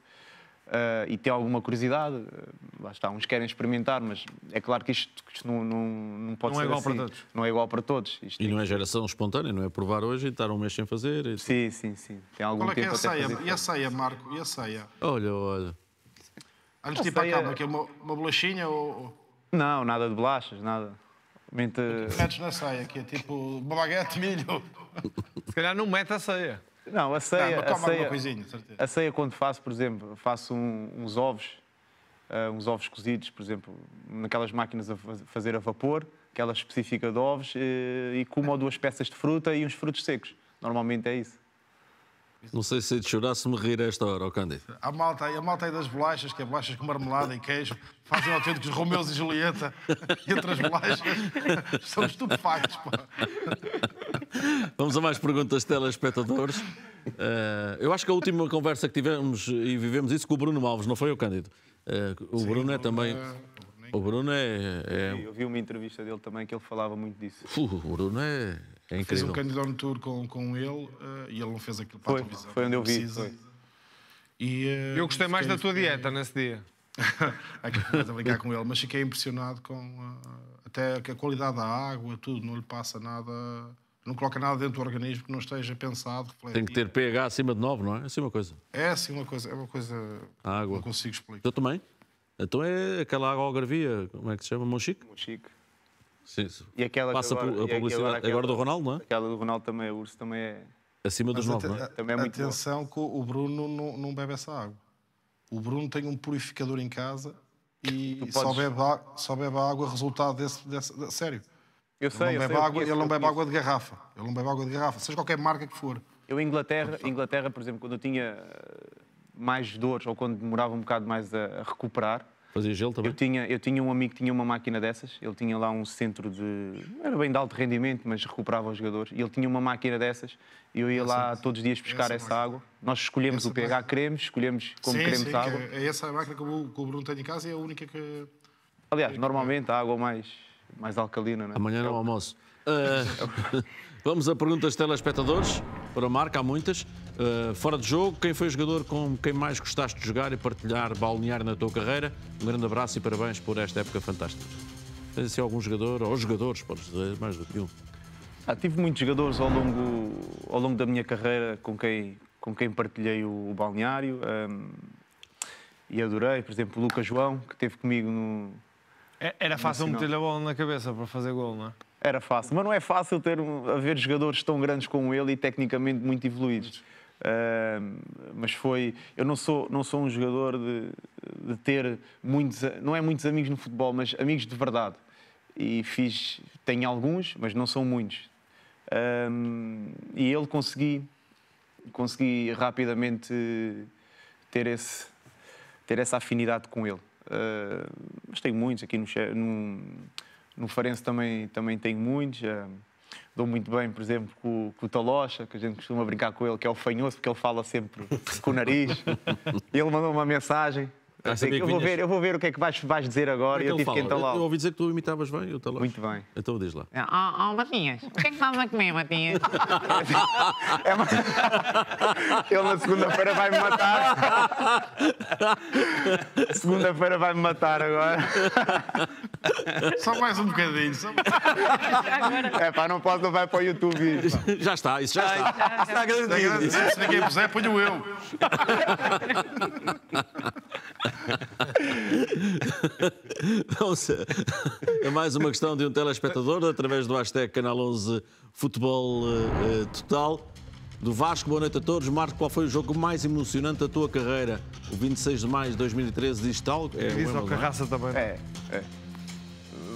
Uh, e tem alguma curiosidade, eh, lá está, uns querem experimentar, mas é claro que isto, isto não, não, não pode não é ser é igual assim. para todos. Não é igual para todos. Isto e é não que... é geração espontânea, não é provar hoje e estar um mês sem fazer. Sim, sim, sim. Tem algum tempo é que é a ceia? E a ceia, Marco? E a ceia? Olha, olha. Antes de ir para a cama, que é uma, uma bolachinha ou... Não, nada de bolachas, nada. Mente... Metes na ceia, que é tipo baguete, milho. Se calhar não mete a ceia. Não, a ceia, não, a, ceia coisinha, a ceia quando faço, por exemplo, faço um, uns ovos, uh, uns ovos cozidos, por exemplo, naquelas máquinas a fazer a vapor, aquela específica de ovos, e eh, e como ou duas peças de fruta e uns frutos secos. Normalmente é isso. Não sei se é de chorar se me rir a esta hora, o Cândido. A malta, a malta aí das bolachas, que é bolachas com marmelada e queijo, fazem autênticos Romeus e Julieta entre as bolachas. São estupefactos, pá. Vamos a mais perguntas telespectadores. Uh, eu acho que a última conversa que tivemos e vivemos isso com o Bruno Alves, não foi, o Cândido? Uh, o Sim, Bruno é também... É- o Bruno é... é... Eu vi uma entrevista dele também que ele falava muito disso. Uh, o Bruno é... É incrível. Fiz um no Tour com, com ele uh, e ele não fez aquilo para foi, a televisão. Foi onde eu vi. E, uh, eu gostei mais da tua dieta nesse dia. a brincar com ele, mas fiquei impressionado com uh, até a qualidade da água, tudo, não lhe passa nada, não coloca nada dentro do organismo que não esteja pensado. Refletido. Tem que ter pH acima de 9, não é? É assim uma coisa. É assim uma coisa, é uma coisa a água. não consigo explicar. Eu também. Então é aquela água algarvia, como é que se chama? Monchique? Monchique. Sim, sim. E aquela Passa agora, a publicidade agora, aquela, agora, do Ronaldo, não é? Aquela do Ronaldo também, o urso também é. Acima dos nove, não é? Também é muito atenção bom. que o Bruno não, não bebe essa água. O Bruno tem um purificador em casa e podes... só, bebe a, só bebe água resultado desse, desse, sério. Eu sei, ele não bebe, água, ele não bebe água de garrafa. Ele não bebe água de garrafa, seja qualquer marca que for. Eu, Inglaterra, Inglaterra, por exemplo, quando eu tinha eh, mais dores ou quando demorava um bocado mais a recuperar, Fazia gelo também? Eu tinha, eu tinha um amigo que tinha uma máquina dessas, ele tinha lá um centro de. era bem de alto rendimento, mas recuperava os jogadores. E ele tinha uma máquina dessas e eu ia essa, lá é todos os dias pescar essa, é essa água. Nós escolhemos essa o é pH máquina. queremos, escolhemos como sim, queremos sim, a água. Que é essa máquina que o, que o Bruno tem em casa e é a única que. Aliás, normalmente a água mais, mais alcalina, não é? Amanhã não almoço. Uh, vamos a perguntas telespectadores, para a marca, há muitas. Eh, fora de jogo, quem foi o jogador com quem mais gostaste de jogar e partilhar balnear na tua carreira? Um grande abraço e parabéns por esta época fantástica. Tens assim algum jogador, ou jogadores, podes dizer, mais do que um? Ah, tive muitos jogadores ao longo, ao longo da minha carreira com quem, com quem partilhei o, o balneário um, e adorei, por exemplo, o Lucas João, que esteve comigo no. É, era fácil meter-lhe a bola na cabeça para fazer gol, não é? Era fácil, mas não é fácil ter, haver jogadores tão grandes como ele e tecnicamente muito evoluídos. Uh, mas foi. Eu não sou, não sou um jogador de, de, ter muitos. Não é muitos amigos no futebol, mas amigos de verdade. E fiz. Tenho alguns, mas não são muitos. Uh, e ele consegui. Consegui rapidamente ter, esse, ter essa afinidade com ele. Uh, mas tenho muitos aqui no, no, no Farense também, também tenho muitos. Uh, dou muito bem, por exemplo, com, com, o Talocha, que a gente costuma brincar com ele, que é o fanhoso, porque ele fala sempre com o nariz. ele mandou uma mensagem eu, vou ver, eu vou ver o que é que vais, vais dizer agora. É eu tive que então lá. Eu, eu ouvi dizer que tu imitavas bem, eu lá. Muito bem. Então diz lá. Oh, ah, oh ah, Matias, o que é que estás a comer, Matias? é uma... Ele na segunda-feira vai-me matar. segunda-feira vai-me matar agora. Só mais um bocadinho. Só... é pá, não posso, não vai para o YouTube. já está, isso já está. Já, já, já. Está garantido. Se ninguém puser, ponho eu. é mais uma questão de um telespectador através do hashtag Canal 11 Futebol eh, eh, Total. Do Vasco, boa noite a todos. Marco, qual foi o jogo mais emocionante da tua carreira? O 26 de maio de 2013 diz tal. É, diz ao Carraça também. É, é.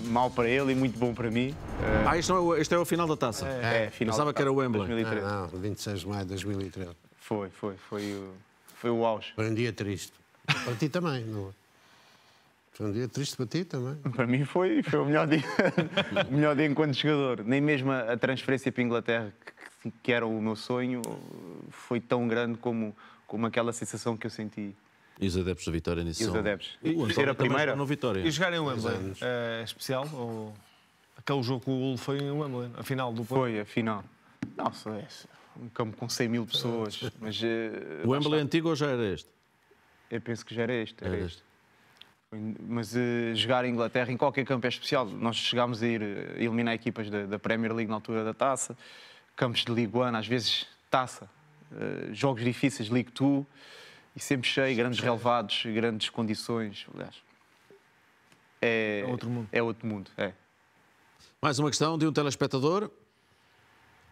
Mal para ele e muito bom para mim. Ah, este, não é, este é o final da taça? É, é, é final Pensava que era o Wembley. 2013. Ah, não, não, 26 de maio de 2013. Foi, foi, foi, foi o, foi o auge. Foi um dia triste. Para ti também, não é? foi um dia triste para ti também. Para mim foi, foi o melhor dia, o melhor dia enquanto jogador. Nem mesmo a, transferência para a Inglaterra, que, que, era o meu sonho, foi tão grande como, como aquela sensação que eu senti. E os adeptos da Vitória nisso? E os adeptos. E, ser a primeira. No Vitória. E jogar em Wembley é especial? Ou... Aquele jogo com o Hull foi em Wembley, a final do Porto? Foi, a final. Nossa, é um campo com 100 mil pessoas. Mas, eh, o Wembley antigo ou já era este? Eu penso que já era este. Era, era este. este. Mas uh, jogar em Inglaterra em qualquer campo é especial. Nós chegámos a ir uh, eliminar equipas da, da, Premier League na altura da taça, campos de Ligue 1, às vezes taça, uh, jogos difíceis, League 2, e sempre cheio, grandes relevados, grandes condições. Aliás, é, é outro mundo. É outro mundo, é. Mais uma questão de um telespectador.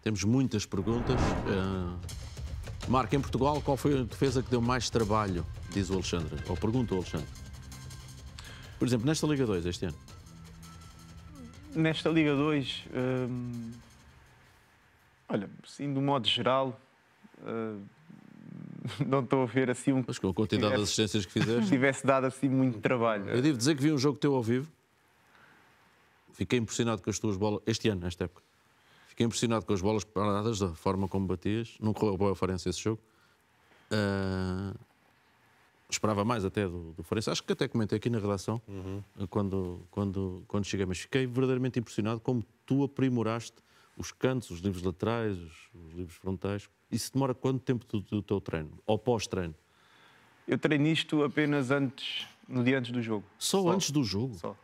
Temos muitas perguntas. Uh, Marco, em Portugal, qual foi a defesa que deu mais trabalho? diz o Alexandre, ou pergunta o Alexandre. Por exemplo, nesta Liga 2 este ano. Nesta Liga 2, hum, olha, sim, de um modo geral, hum, não estou a ver assim um. Mas com a quantidade tivesse, de assistências que fizeste. Tivesse dado assim muito trabalho. Eu devo dizer que vi um jogo teu ao vivo. Fiquei impressionado com as tuas bolas, este ano, nesta época. Fiquei impressionado com as bolas paradas, da forma como batias. nunca correu boa a esse jogo. Uh, esperava mais até do, do Farense. Acho que até comentei aqui na redação uhum. Eh, quando, quando, quando cheguei, mas fiquei verdadeiramente impressionado como tu aprimoraste os cantos, os livros laterais, os, os livros frontais. Isso demora quanto tempo do, do teu treino? Ou pós-treino? Eu treino isto apenas antes, no dia antes do jogo. Só, Só. antes do jogo? Só.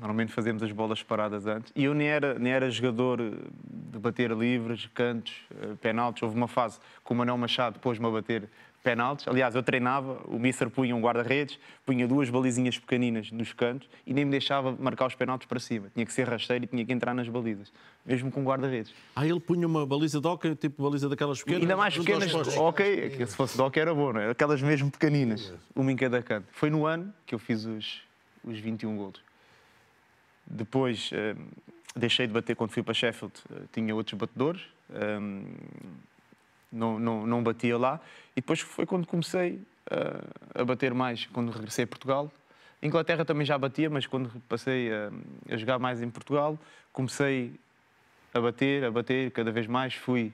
Normalmente fazemos as bolas paradas antes. E eu nem era, nem era jogador de bater livres, cantos, eh, penaltis. Houve uma fase que o Manuel Machado pôs-me a bater penaltis. Aliás, eu treinava, o Mister punha um guarda-redes, punha duas balizinhas pequeninas nos cantos e nem me deixava marcar os penaltis para cima. Tinha que ser rasteiro e tinha que entrar nas balizas, mesmo com guarda-redes. Ah, ele punha uma baliza de hockey, tipo baliza daquelas pequenas? ainda mais pequenas, ok, se fosse de hockey era bom, não é? aquelas mesmo pequeninas, uma em cada canto. Foi no ano que eu fiz os, os 21 golos. Depois uh, deixei de bater quando fui para Sheffield, uh, tinha outros batedores, ehm, não, não, não batia lá. E depois foi quando comecei eh, a bater mais, quando regressei a Portugal. Inglaterra também já batia, mas quando passei a, a jogar mais em Portugal, comecei a bater, a bater cada vez mais, fui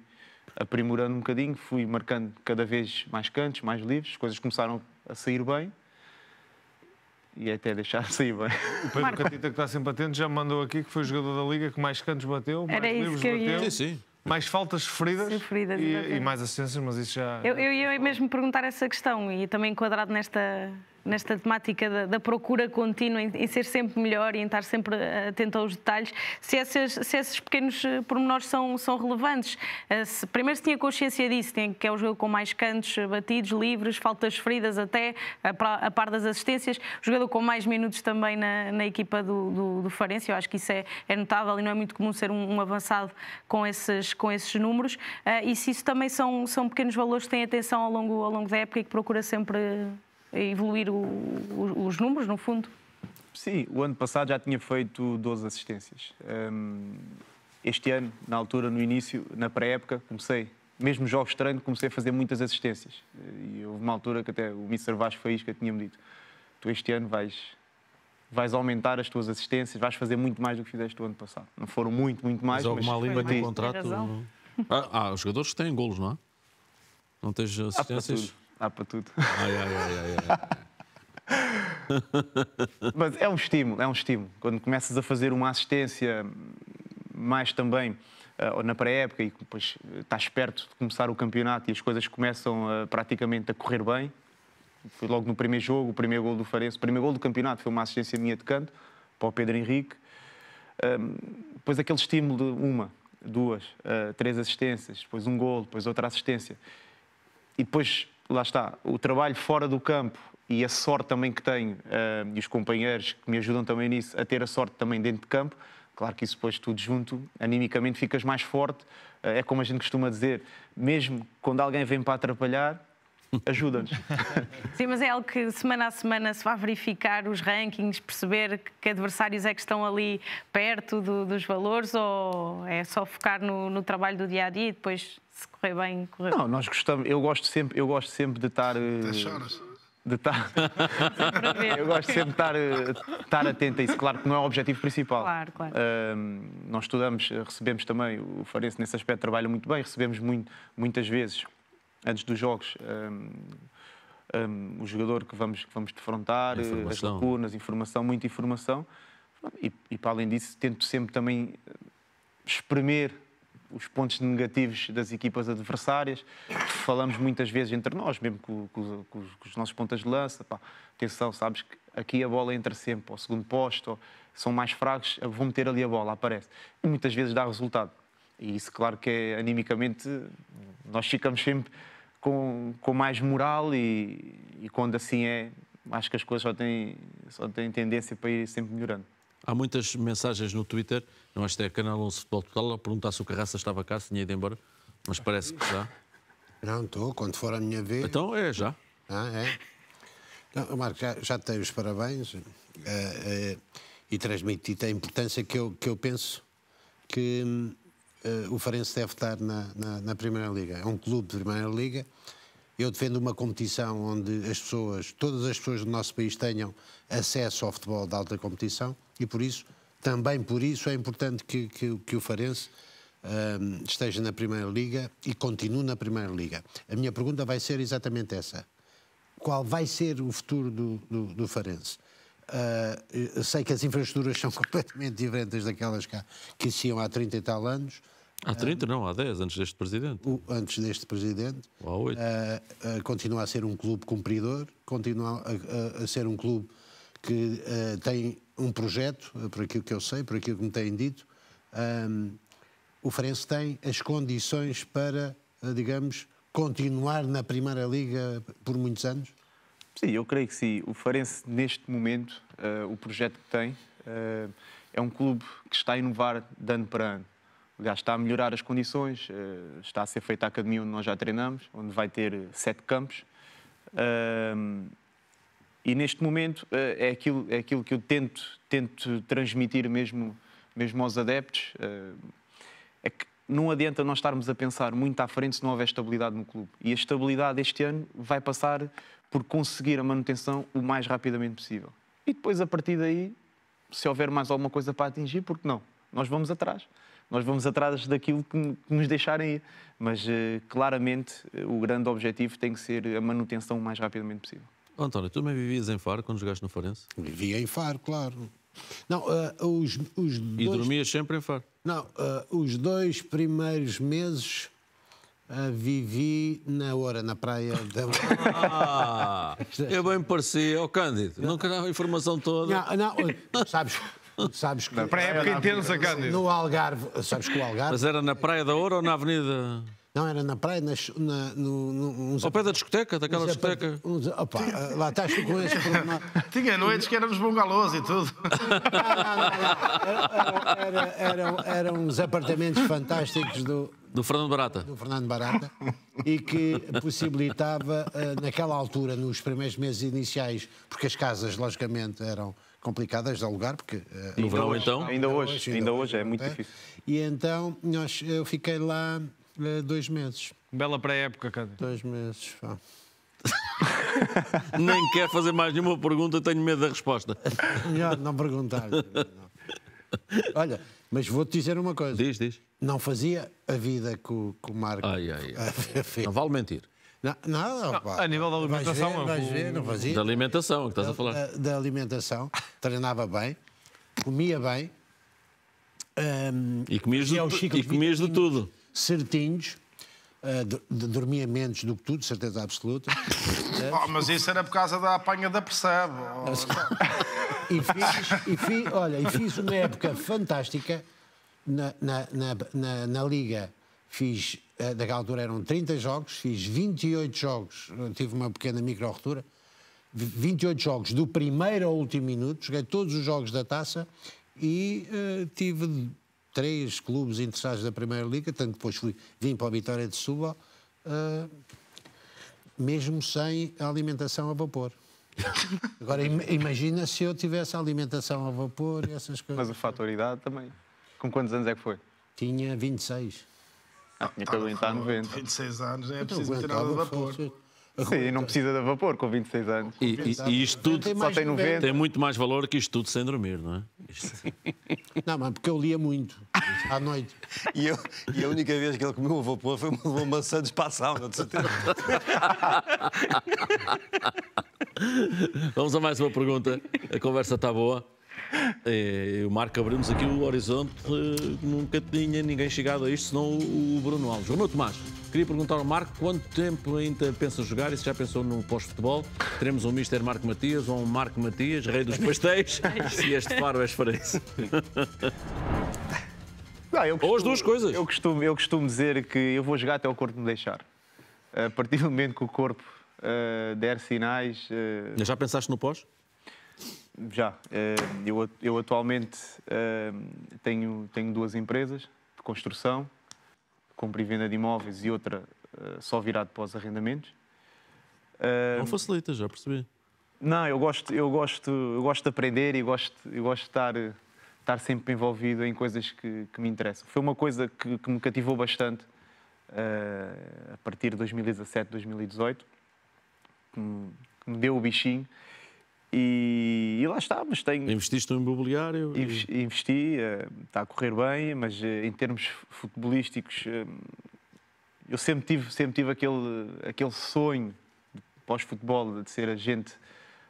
aprimorando um bocadinho, fui marcando cada vez mais cantos, mais livres, as coisas começaram a sair bem e até deixar assim, bem. O Pedro Marco. Catita, que está sempre atento, já me mandou aqui que foi o jogador da Liga que mais cantos bateu, mais Era livros bateu. Ia... Sim, sim. Mais faltas sofridas, e, e, mais assistências, mas isso já. Eu, eu ia mesmo perguntar essa questão e também enquadrado nesta, nesta temática da, da procura contínua, em, em, ser sempre melhor e em estar sempre atento aos detalhes, se, se esses pequenos eh, pormenores são, são relevantes. Eh, se, primeiro se tinha consciência disso, tem que é o jogo com mais cantos eh, batidos, livres, faltas feridas até, a, a par das assistências, jogador com mais minutos também na, na equipa do, do, do Farense, eu acho que isso é, é notável e não é muito comum ser um, um avançado com esses, com esses números, e se isso também são, são pequenos valores que têm atenção ao longo, ao longo da época e que procura sempre evoluir o, o, os números, no fundo? Sim, o ano passado já tinha feito 12 assistências. Hum, este ano, na altura, no início, na pré-época, comecei, mesmo jogos estranhos, comecei a fazer muitas assistências. E houve uma altura que até o Mr. Vasco eu tinha-me dito: tu este ano vais, vais aumentar as tuas assistências, vais fazer muito mais do que fizeste o ano passado. Não foram muito, muito mais. Mas alguma mas língua tem contrato. Ah, há ah, ah, jogadores que têm golos, não é? Não tens assistências? Ah, Dá para tudo. Ai, ai, ai, Mas é um estímulo, é um estímulo. Quando começas a fazer uma assistência mais também eh, ou na pré-época e depois eh, estás perto de começar o campeonato e as coisas começam praticamente a correr bem. Foi logo no primeiro jogo, o primeiro gol do Farense, o primeiro gol do campeonato foi uma assistência minha de canto para o Pedro Henrique. Um, depois aquele estímulo de uma, duas, uh, três assistências, depois um gol, depois outra assistência. E depois lá está, o trabalho fora do campo e a sorte também que tenho, uh, e os companheiros que me ajudam também nisso, a ter a sorte também dentro de campo, claro que isso depois tudo junto, animicamente ficas mais forte, uh, é como a gente costuma dizer, mesmo quando alguém vem para atrapalhar, Ajuda-nos. Sim, mas é algo que semana a semana se vai verificar os rankings, perceber que adversários é que estão ali perto do, dos valores ou é só focar no, no trabalho do dia a dia e depois se correr bem, correr Não, nós gostamos, eu gosto sempre, eu gosto sempre de estar. Eh, de estar. eu gosto sempre de estar, de eh, estar atento a isso, claro que não é o objetivo principal. Claro, claro. nós estudamos, recebemos também, o Farense nesse aspecto trabalha muito bem, recebemos muito, muitas vezes antes dos jogos, um, um, o jogador que vamos, que vamos defrontar, eh, as né? lacunas, informação, muita informação. E, e, para além disso, tento sempre também eh, espremer os pontos negativos das equipas adversárias. Falamos muitas vezes entre nós, mesmo com, com, com, os, com os, nossos pontas de lança. Pá, atenção, sabes que aqui a bola entra sempre ao segundo posto, ou, são mais fracos, vão meter ali a bola, aparece. E muitas vezes dá resultado. E isso, claro que é, animicamente, nós ficamos sempre com, com mais moral e, e quando assim é, acho que as coisas só têm, só têm tendência para ir sempre melhorando. Há muitas mensagens no Twitter, não acho que é Canal 11 Futebol Total, a perguntar se o Carraça estava cá, se tinha ido embora, mas parece que está. Não, estou, quando for a minha vez. Então é já. Ah, é? Não, Marco, já, já tenho os parabéns uh, uh, e transmiti-te a importância que eu, que eu penso que hum, uh, o Farense deve estar na, na, na, Primeira Liga. É um clube de Primeira Liga. Eu defendo uma competição onde as pessoas, todas as pessoas do nosso país tenham acesso ao futebol de alta competição e por isso, também por isso, é importante que, que, que o Farense ehm, esteja na Primeira Liga e continue na Primeira Liga. A minha pergunta vai ser exatamente essa. Qual vai ser o futuro do, do, do Farense? Eh, eu sei que as infraestruturas são completamente diferentes daquelas que, que existiam há 30 e tal anos. Há 30, não, há 10, antes deste presidente. O, antes deste presidente. Ou há 8. Uh, uh, continua a ser um clube cumpridor, continua a, a, a ser um clube que eh, tem um projeto, eh, por aquilo que eu sei, por aquilo que me têm dito. Um, o Farense tem as condições para, digamos, continuar na Primeira Liga por muitos anos? Sim, eu creio que sim. O Farense, neste momento, uh, o projeto que tem uh, é um clube que está a inovar de ano para ano. Aliás, está a melhorar as condições, uh, está a ser feita a academia onde nós já treinamos, onde vai ter sete campos. Ehm, e neste momento é aquilo, é aquilo que eu tento, tento transmitir mesmo, mesmo aos adeptos. é que não adianta nós estarmos a pensar muito à frente se não houver estabilidade no clube. E a estabilidade este ano vai passar por conseguir a manutenção o mais rapidamente possível. E depois, a partir daí, se houver mais alguma coisa para atingir, porque não? Nós vamos atrás. Nós vamos atrás daquilo que, nos deixarem ir. Mas eh, claramente eh, o grande objetivo tem que ser a manutenção o mais rapidamente possível. António, tu também vivias em Faro quando jogaste no Forense? Vivia em Faro, claro. Não, uh, os, os dois... E dormias sempre em Faro? Não, uh, os dois primeiros meses Uh, vivi na hora, na praia da Ah, eu bem parecia, ó oh, Cândido, não queria a informação toda. Não, não, sabes, sabes que. Na praia é intensa, Cândido. No Algarve, sabes que o Algarve. Mas era na Praia da Ouro ou na Avenida? Não, era na praia, nas, na, no, no, Ao pé da discoteca, daquela discoteca. Uns, opa, lá estás com esse problema. Tinha noites que éramos bungalôs e tudo. eram era, era uns apartamentos fantásticos do, do Fernando Barata. Do Fernando Barata. e que possibilitava, eh, naquela altura, nos primeiros meses iniciais, porque as casas, logicamente, eram complicadas de alugar, porque... Eh, no verão, então? Ainda hoje, ainda hoje, ainda hoje é muito difícil. E então, nós, eu fiquei lá é dois meses. Bela pré-época, cara. Dois meses, pá. Nem quer fazer mais nenhuma pergunta, tenho medo da resposta. Melhor não perguntar. Não. Olha, mas vou-te dizer uma coisa. Diz, diz. Não fazia a vida que o, o Marco ai, ai, ai. Não vale mentir. Não, nada, não, pá. A nível da alimentação. Vais ver, é vais ver, não fazia. Da alimentação, é que estás da, a falar. Da, da, alimentação. Treinava bem, comia bem. Um, ehm, e comias, de, é e comias de tudo certinhos, Uh, dormia menos do que tudo, certeza absoluta. oh, mas isso era por causa da apanha da percebe. Oh, então. e, fiz, e fiz, olha, e fiz uma época fantástica na, na, na, na Liga. Fiz, uh, eh, daquela altura eram 30 jogos, fiz 28 jogos, eh, tive uma pequena micro-rotura, 28 jogos do primeiro ao último minuto, joguei todos os jogos da taça e uh, tive três clubes interessados da Primeira Liga, tanto que depois fui, vim para a Vitória de Súbal, uh, ah, mesmo sem a alimentação a vapor. Agora imagina se eu tivesse a alimentação a vapor e essas coisas. Mas o fator idade também. Com quantos anos é que foi? Tinha 26. Ah, tinha que aguentar 90. Ah, 26 anos, é então preciso tirar a vapor. Sim, não precisa de vapor com 26 anos. E, e, e isto tudo tem só tem 90. Tem muito mais valor que isto tudo sem dormir, não é? Isto... Não, mas porque eu lia muito à noite. E, eu, e a única vez que ele comeu o vapor foi uma maçã de espação, não de certeza. Vamos a mais uma pergunta. A conversa está boa. É, o Marco abrimos aqui o horizonte. Eh, nunca tinha ninguém chegado a isto, senão o Bruno Alves. Bruno Tomás. Queria perguntar ao Marco quanto tempo ainda pensa jogar e se já pensou no pós-futebol. Teremos um Mister Marco Matias ou um Marco Matias, rei dos pastéis, se é este faro é diferente. Não, costumo, ou as duas coisas. Eu costumo, eu costumo dizer que eu vou jogar até o corpo me deixar. A partir do momento que o corpo uh, der sinais. Uh... Já pensaste no pós? Já. Uh, eu, eu atualmente tenho, tenho duas empresas de construção compra e venda de imóveis e outra uh, só virado para os arrendamentos. Uh, não facilita, já percebi. Não, eu gosto, eu gosto, eu gosto de aprender e gosto, eu gosto de estar, estar sempre envolvido em coisas que, que me interessam. Foi uma coisa que, que me cativou bastante uh, a partir de 2017, 2018, que me, que me deu o bichinho e, e, lá está, mas tenho. Investiste no imobiliário? E... Investi, eh, está a correr bem, mas eh, em termos futebolísticos, eh, eu sempre tive, sempre tive aquele, aquele sonho pós-futebol de ser agente,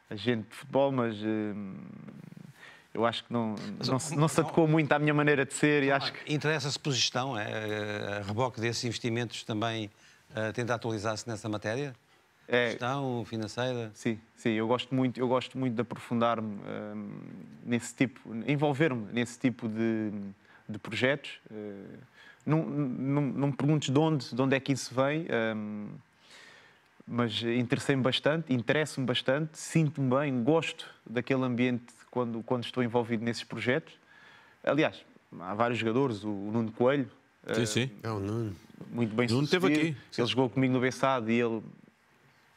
agente de futebol, mas eu acho que não, não, não, se adequou muito à minha maneira de ser. e acho que... Interessa-se por gestão, é, a reboque desses investimentos também uh, tende atualizar-se nessa matéria? É, Gestão financeira? Sim, sim, eu gosto muito, eu gosto muito de aprofundar-me hum, nesse tipo, envolver-me nesse tipo de, de projetos. Uh, não, não, não me perguntes de onde, de onde é que isso vem, hum, mas interessei-me bastante, interesso-me bastante, sinto-me bem, gosto daquele ambiente quando, quando estou envolvido nesses projetos. Aliás, há vários jogadores, o, o Nuno Coelho. Sim, uh, sim. Hum, é o Nuno. Muito bem Nuno sucedido. aqui. Ele sim. jogou comigo no Bessado e ele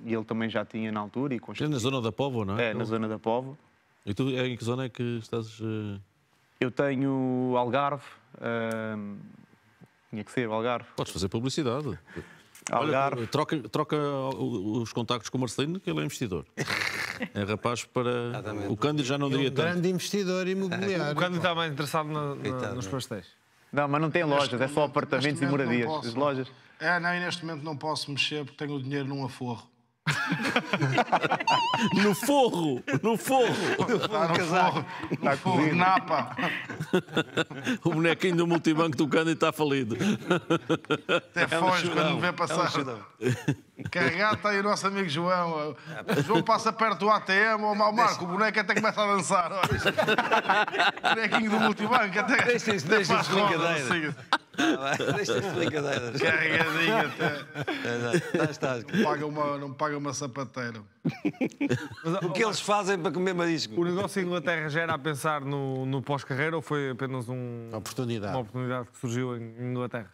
e ele também já tinha na altura. E Na zona da Povo, não é? É, na eu... zona da Povo. E tu em que zona é que estás? Eh? Eu tenho Algarve. Ehm, tinha que ser Algarve. Podes fazer publicidade. Algarve. Olha, eh, troca, troca os contactos com o Marcelino, que ele é investidor. É rapaz para. Exatamente. O Cândido já não é diria é um tanto. grande investidor imobiliário. O Cândido está mais interessado nos é? pastéis. Não, mas não tem lojas, é só apartamentos e moradias. Posso, As lojas. É, não, e neste momento não posso mexer porque tenho o dinheiro num aforro no forro, no forro. No forro, no Forro, tá forro, napa. O bonequinho do multibanco do Cândido está falido. Até é foge quando me vê passar. É um Carregado está aí o nosso amigo João. O João passa perto do ATM, ou mal Marco, o boneco até começa a dançar. Bonequinho do multibanco. Até... Deixem-se deixem brincadeiras. Assim. Ah, deixa se brincadeiras. Carregadinho até. Estás, não, paga uma, não paga uma sapateira. o que eles fazem para comer marisco? O negócio em Inglaterra já era a pensar no, no pós-carreira ou foi apenas um, oportunidade. uma oportunidade que surgiu em Inglaterra?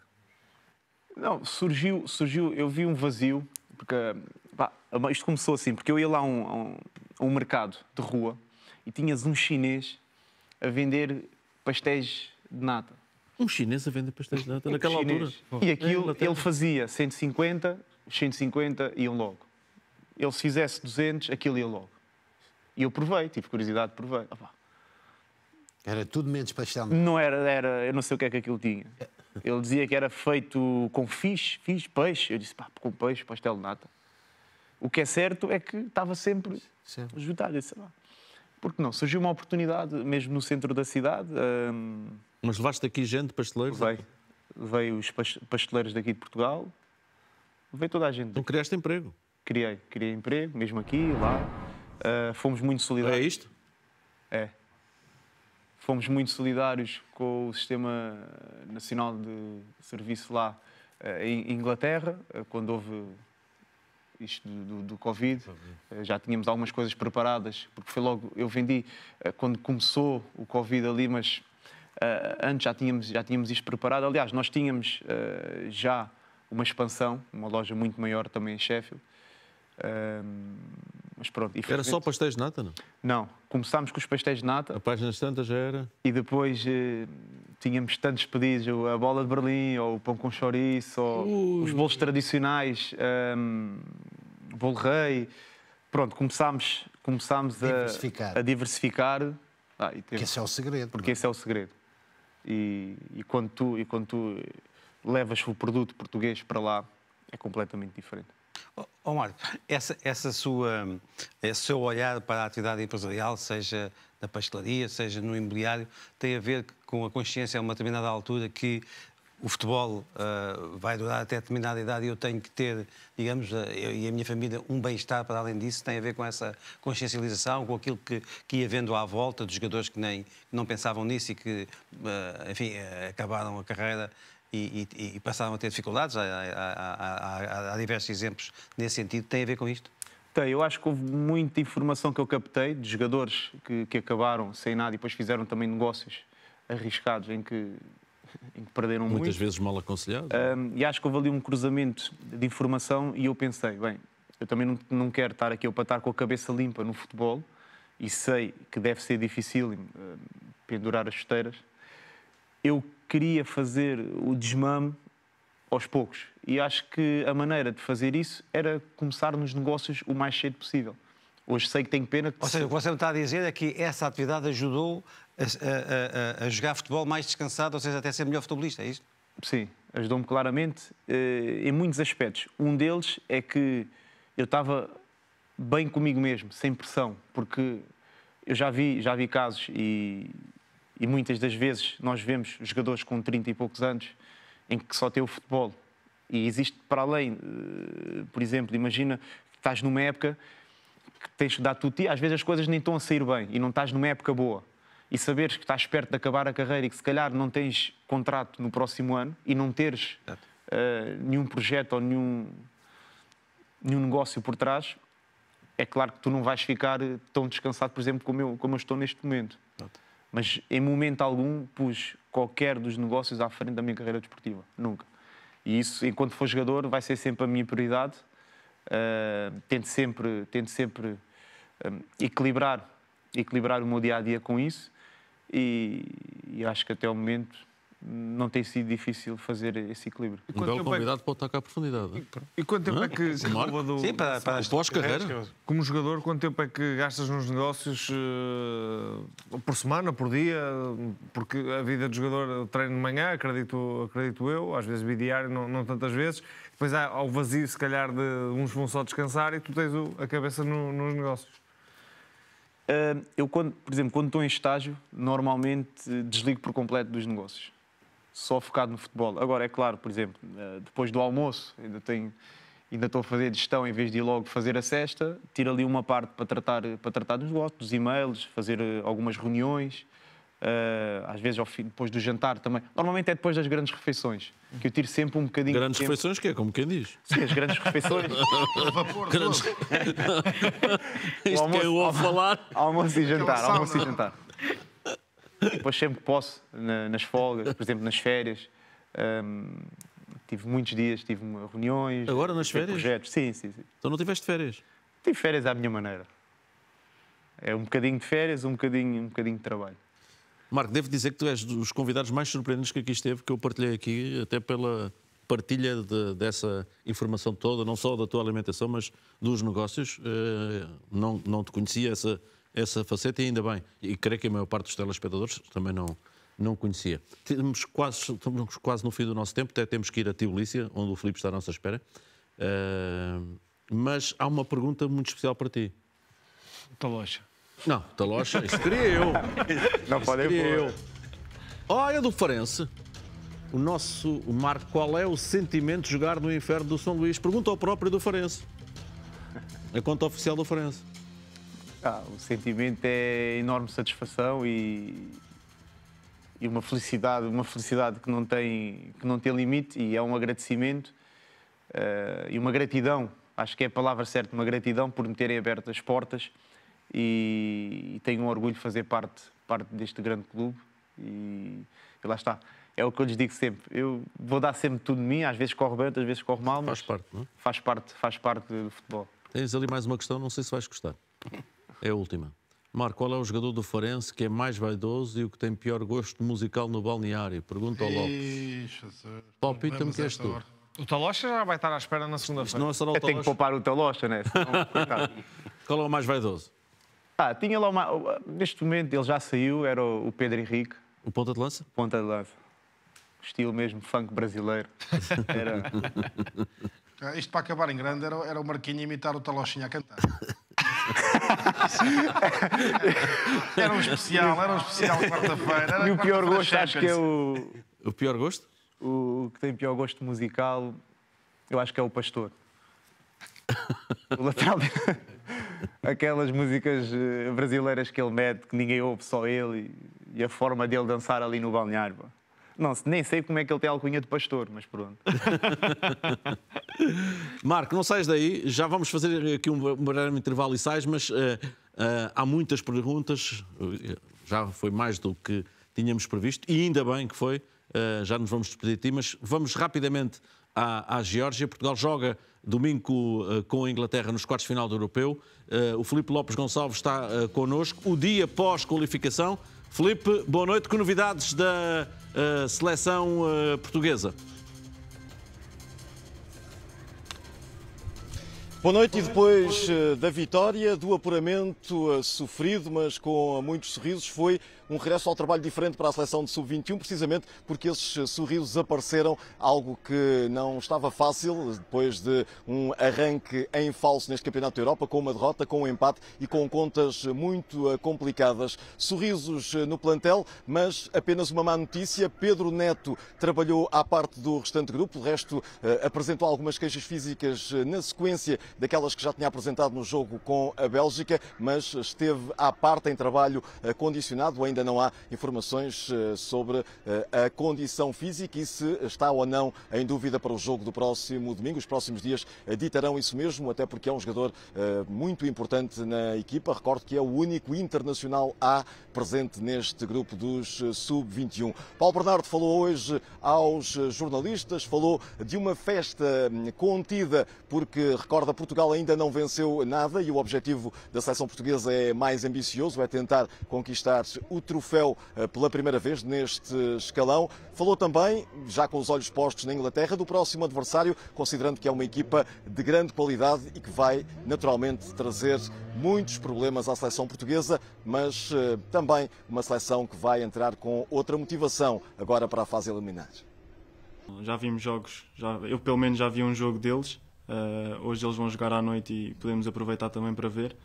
Não, surgiu, surgiu, eu vi um vazio porque pá, isto começou assim, porque eu ia lá a um, a um mercado de rua e tinhas um chinês a vender pastéis de nata. Um chinês a vender pastéis de nata naquela chinês. altura? E oh. aquilo, é, ele fazia 150, os 150 iam logo. Ele se fizesse 200, aquilo ia logo. E eu provei, tive curiosidade, provei. Opa. Era tudo menos pastel. Não é? era, era, eu não sei o que é que aquilo tinha. É, ele dizia que era feito com fish, fish, peixe. Eu disse, pá, com peixe, pastel de nata. O que é certo é que estava sempre Sim. esgotado. Eu lá. Porque não? Surgiu uma oportunidade, mesmo no centro da cidade. Hum... Mas levaste aqui gente, pasteleiros? Veio, veio os pasteleiros daqui de Portugal. veio toda a gente. Não criaste emprego? Criei. Criei emprego, mesmo aqui, lá. Uh, fomos muito solidários. É isto? É fomos muito solidários com o Sistema Nacional de Serviço lá eh, em Inglaterra, eh, quando houve isto do, do, Covid. Eh, já tínhamos algumas coisas preparadas, porque foi logo, eu vendi quando começou o Covid ali, mas antes já tínhamos, já tínhamos isto preparado. Aliás, nós tínhamos já uma expansão, uma loja muito maior também em Sheffield. Ehm, mas pronto. Era só pastéis de nata, não? Não, começámos com os pastéis de nata. A página tantas já era. E depois eh, tínhamos tantos pedidos, a bola de Berlim, ou o pão com chouriço, ou Ui. os bolos tradicionais, um, ehm, bolo rei. Pronto, começámos, começámos a diversificar. A diversificar. Ah, teve... Porque esse é o segredo. Porque não? É? esse é o segredo. E, e, quando tu, e quando tu levas o produto português para lá, é completamente diferente. Oh, Marco, essa, essa sua, esse seu olhar para a atividade empresarial, seja na pastelaria, seja no imobiliário, tem a ver com a consciência a uma determinada altura que o futebol uh, vai durar até determinada idade e eu tenho que ter, digamos, ah, eu e a minha família um bem-estar para além disso, tem a ver com essa consciencialização, com aquilo que, que ia vendo à volta dos jogadores que nem não pensavam nisso e que, uh, enfim, uh, acabaram a carreira e, e, e passaram a ter dificuldades. Há, há, há, há, diversos exemplos nesse sentido. Tem a ver com isto? Tem. Eu acho que houve muita informação que eu captei de jogadores que, que acabaram sem nada e depois fizeram também negócios arriscados em que em que perderam Muitas muito. vezes mal aconselhados. Um, e acho que houve ali um cruzamento de informação e eu pensei, bem, eu também não, não quero estar aqui, para estar com a cabeça limpa no futebol e sei que deve ser difícil pendurar as chuteiras, eu queria fazer o desmame aos poucos. E acho que a maneira de fazer isso era começar nos negócios o mais cedo possível. Hoje sei que tenho pena que. Ou seja, o que você me está a dizer é que essa atividade ajudou a, a, a, a jogar futebol mais descansado, ou seja, até ser melhor futebolista, é isto? Sim, ajudou-me claramente eh, em muitos aspectos. Um deles é que eu estava bem comigo mesmo, sem pressão, porque eu já vi, já vi casos e, e muitas das vezes nós vemos jogadores com 30 e poucos anos em que só tem o futebol. E existe para além, eh, por exemplo, imagina que estás numa época que tens de dar tudo, às vezes as coisas nem estão a sair bem e não estás numa época boa. E saberes que estás perto de acabar a carreira e que se calhar não tens contrato no próximo ano e não teres uh, nenhum projeto ou nenhum, nenhum negócio por trás, é claro que tu não vais ficar eh, tão descansado, por exemplo, como eu, como eu estou neste momento. Exato mas em momento algum pus qualquer dos negócios à frente da minha carreira desportiva, nunca. E isso, enquanto for jogador, vai ser sempre a minha prioridade. Uh, tento sempre, tento sempre um, ah, equilibrar, equilibrar o meu dia a dia com isso. E, e acho que até o momento não tem sido difícil fazer esse equilíbrio. Um belo é convidado é... pode estar cá à profundidade. E, e quanto tempo é, é que se do. Sim, para, para o pós é, Como jogador, quanto tempo é que gastas nos negócios uh, por semana, por dia? Porque a vida de jogador treino de manhã, acredito, acredito eu, às vezes bidiário, não, não tantas vezes. Depois há, há o vazio, se calhar, de uns vão só descansar e tu tens o, a cabeça no, nos negócios. Uh, eu, quando, por exemplo, quando estou em estágio, normalmente desligo por completo dos negócios só focado no futebol. Agora, é claro, por exemplo, eh, depois do almoço, ainda tenho ainda estou a fazer gestão em vez de ir logo fazer a cesta, tiro ali uma parte para tratar, para tratar dos votos, dos e-mails, fazer eh, algumas reuniões, uh, às vezes fim, depois do jantar também. Normalmente é depois das grandes refeições, que eu tiro sempre um bocadinho Grandes refeições que é, como quem diz? Sim, as grandes refeições. grandes... Isto almoço, que eu falar. Almoço e jantar, almoço e jantar. Depois sempre que posso, na, nas folgas, por exemplo, nas férias. Um, tive muitos dias, tive reuniões. Agora nas férias? Projetos. Sim, sim, sim. Então não tiveste férias? Tive férias à minha maneira. É um bocadinho de férias, um bocadinho, um bocadinho de trabalho. Marco, devo dizer que tu és dos convidados mais surpreendentes que aqui esteve, que eu partilhei aqui, até pela partilha de, dessa informação toda, não só da tua alimentação, mas dos negócios. Eh, não, não te conhecia essa essa faceta e ainda bem. E creio que a maior parte dos telespectadores também não, não conhecia. Temos quase, estamos quase no fim do nosso tempo, até temos que ir a Tbilisi, onde o Filipe está à nossa espera. Uh, mas há uma pergunta muito especial para ti. Talocha. Não, Talocha, isso queria eu. Não falei queria eu. Olha do Farense. O nosso Marco, qual é o sentimento de jogar no inferno do São Luís? Pergunta ao próprio do Farense. A conta oficial do Farense. Ah, o sentimento é enorme satisfação e, e uma felicidade, uma felicidade que não tem que não tem limite e é um agradecimento uh, e uma gratidão, acho que é a palavra certa, uma gratidão por me terem aberto as portas e, e tenho um orgulho de fazer parte parte deste grande clube e, e, lá está. É o que eu lhes digo sempre. Eu vou dar sempre tudo de mim, às vezes corre bem, outras vezes corre mal, mas faz parte, não? É? faz parte, faz parte do futebol. Tens ali mais uma questão, não sei se vais gostar. É a última. Marco, qual é o jogador do Farense que é mais vaidoso e o que tem pior gosto musical no balneário? Pergunta ao Lopes. Palpita-me que és tu. O Talocha já vai estar à espera na segunda-feira. É tem que poupar o Talocha, né? qual é o mais vaidoso? Ah, tinha lá uma... Neste momento ele já saiu, era o Pedro Henrique. O ponta de lança? Ponta de lança. Estilo mesmo funk brasileiro. Era... Ah, isto para acabar em grande era, era o Marquinhos imitar o Talochinha a cantar. É, era um especial, era um especial quarta-feira. E o pior gosto, acho que é o. O pior gosto? O que tem pior gosto musical, eu acho que é o Pastor. o lateral. Aquelas músicas eh, brasileiras que ele mete, que ninguém ouve, só ele, e a forma dele dançar ali no balneário. Não, nem sei como é que ele tem a alcunha de pastor, mas pronto. Marco, não sais daí. Já vamos fazer aqui um breve intervalo e sais, mas uh, uh, há muitas perguntas. Já foi mais do que tínhamos previsto e ainda bem que foi. Uh, já nos vamos despedir de ti, mas vamos rapidamente à, à Geórgia. Portugal joga domingo uh, com a Inglaterra nos quartos de final do Europeu. Uh, o Felipe Lopes Gonçalves está uh, connosco. O dia pós-qualificação Felipe, boa noite. Com novidades da uh, seleção uh, portuguesa? Boa noite e depois eh, da vitória, do apuramento sofrido, mas com muitos sorrisos, foi um regresso ao trabalho diferente para a seleção de sub-21, precisamente porque esses eh, sorrisos apareceram, algo que não estava fácil depois de um arranque em falso neste Campeonato da Europa, com uma derrota, com um empate e com contas muito eh, complicadas. Sorrisos eh, no plantel, mas apenas uma má notícia. Pedro Neto trabalhou à parte do restante grupo, o resto apresentou algumas queixas físicas na sequência daquelas que já tinha apresentado no jogo com a Bélgica, mas esteve à parte em trabalho condicionado, ainda ainda não há informações eh, sobre eh, a condição física e se está ou não em dúvida para o jogo do próximo domingo. Os próximos dias eh, ditarão isso mesmo, até porque é um jogador muito importante na equipa. Recordo que é o único internacional A presente neste grupo dos sub-21. Paulo Bernardo falou hoje aos jornalistas, falou de uma festa hum, contida, porque recorda Portugal ainda não venceu nada e o objetivo da seleção portuguesa é mais ambicioso, é tentar conquistar o troféu eh, pela primeira vez neste escalão. Falou também, já com os olhos postos na Inglaterra, do próximo adversário, considerando que é uma equipa de grande qualidade e que vai naturalmente trazer muitos problemas à seleção portuguesa, mas eh, também uma seleção que vai entrar com outra motivação agora para a fase eliminar. Já vimos jogos, já, eu pelo menos já vi um jogo deles. Uh, hoje eles vão jogar à noite e podemos aproveitar também para ver.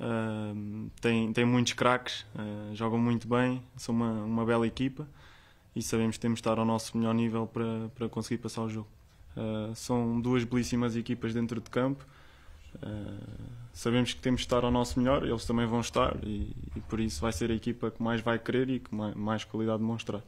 Uh, tem, tem muitos craques, uh, jogam muito bem, são uma, uma bela equipa e sabemos que temos de estar ao nosso melhor nível para, para conseguir passar o jogo. Uh, são duas belíssimas equipas dentro de campo. Ah, sabemos que temos de estar ao nosso melhor, eles também vão estar e, e por isso vai ser a equipa que mais vai querer e que mais, mais qualidade mostrar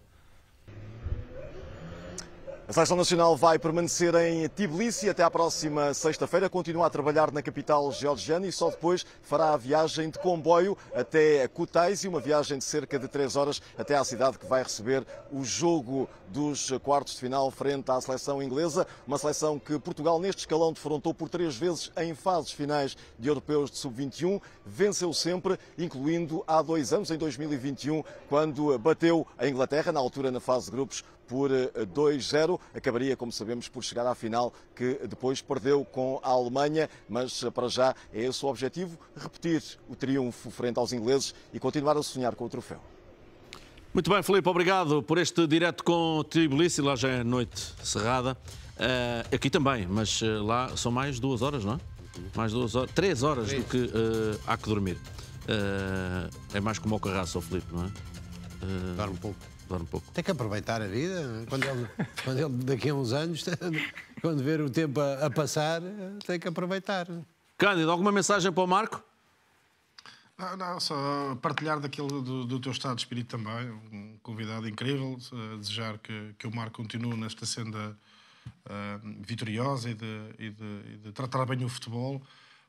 a Seleção Nacional vai permanecer em Tbilisi até à próxima sexta-feira, continua a trabalhar na capital georgiana e só depois fará a viagem de comboio até Kutais e uma viagem de cerca de três horas até à cidade que vai receber o jogo dos quartos de final frente à seleção inglesa, uma seleção que Portugal neste escalão defrontou por três vezes em fases finais de europeus de sub-21, venceu sempre, incluindo há dois anos, em 2021, quando bateu a Inglaterra, na altura na fase de grupos, por 2-0. Eh, Acabaria, como sabemos, por chegar à final que depois perdeu com a Alemanha, mas eh, para já é esse o objetivo, repetir o triunfo frente aos ingleses e continuar a sonhar com o troféu. Muito bem, Felipe, obrigado por este direto com o Tbilisi, lá já é noite cerrada. Uh, aqui também, mas lá são mais duas horas, não é? Mais duas horas, três horas do que uh, há que dormir. Uh, é mais como o carraço, Felipe, não é? Uh, Dar um pouco dorme pouco. Tem que aproveitar a vida. É? Quando ele, quando ele daqui a uns anos, quando ver o tempo a, a passar, tem que aproveitar. Cândido, alguma mensagem para o Marco? Não, não, só partilhar daquele do, do, teu estado de espírito também. Um convidado incrível. Desejar que, que o Marco continue nesta senda uh, vitoriosa e de, e, de, e de, tratar bem o futebol,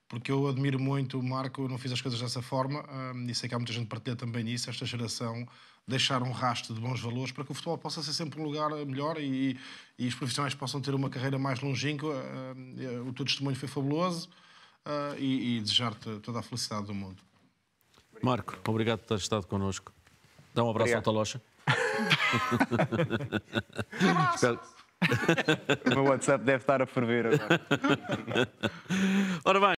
porque eu admiro muito o Marco. não fiz as coisas dessa forma uh, e sei que há muita gente que partilha também isso. Esta geração deixar um rastro de bons valores para que o futebol possa ser sempre um lugar melhor e, e os profissionais possam ter uma carreira mais longínqua. Eh, eh, o teu testemunho foi fabuloso eh, e, e desejar-te toda a felicidade do mundo. Marco, obrigado por ter estado connosco. Dá um abraço obrigado. à Talocha. o meu WhatsApp deve estar a ferver agora. Ora bem.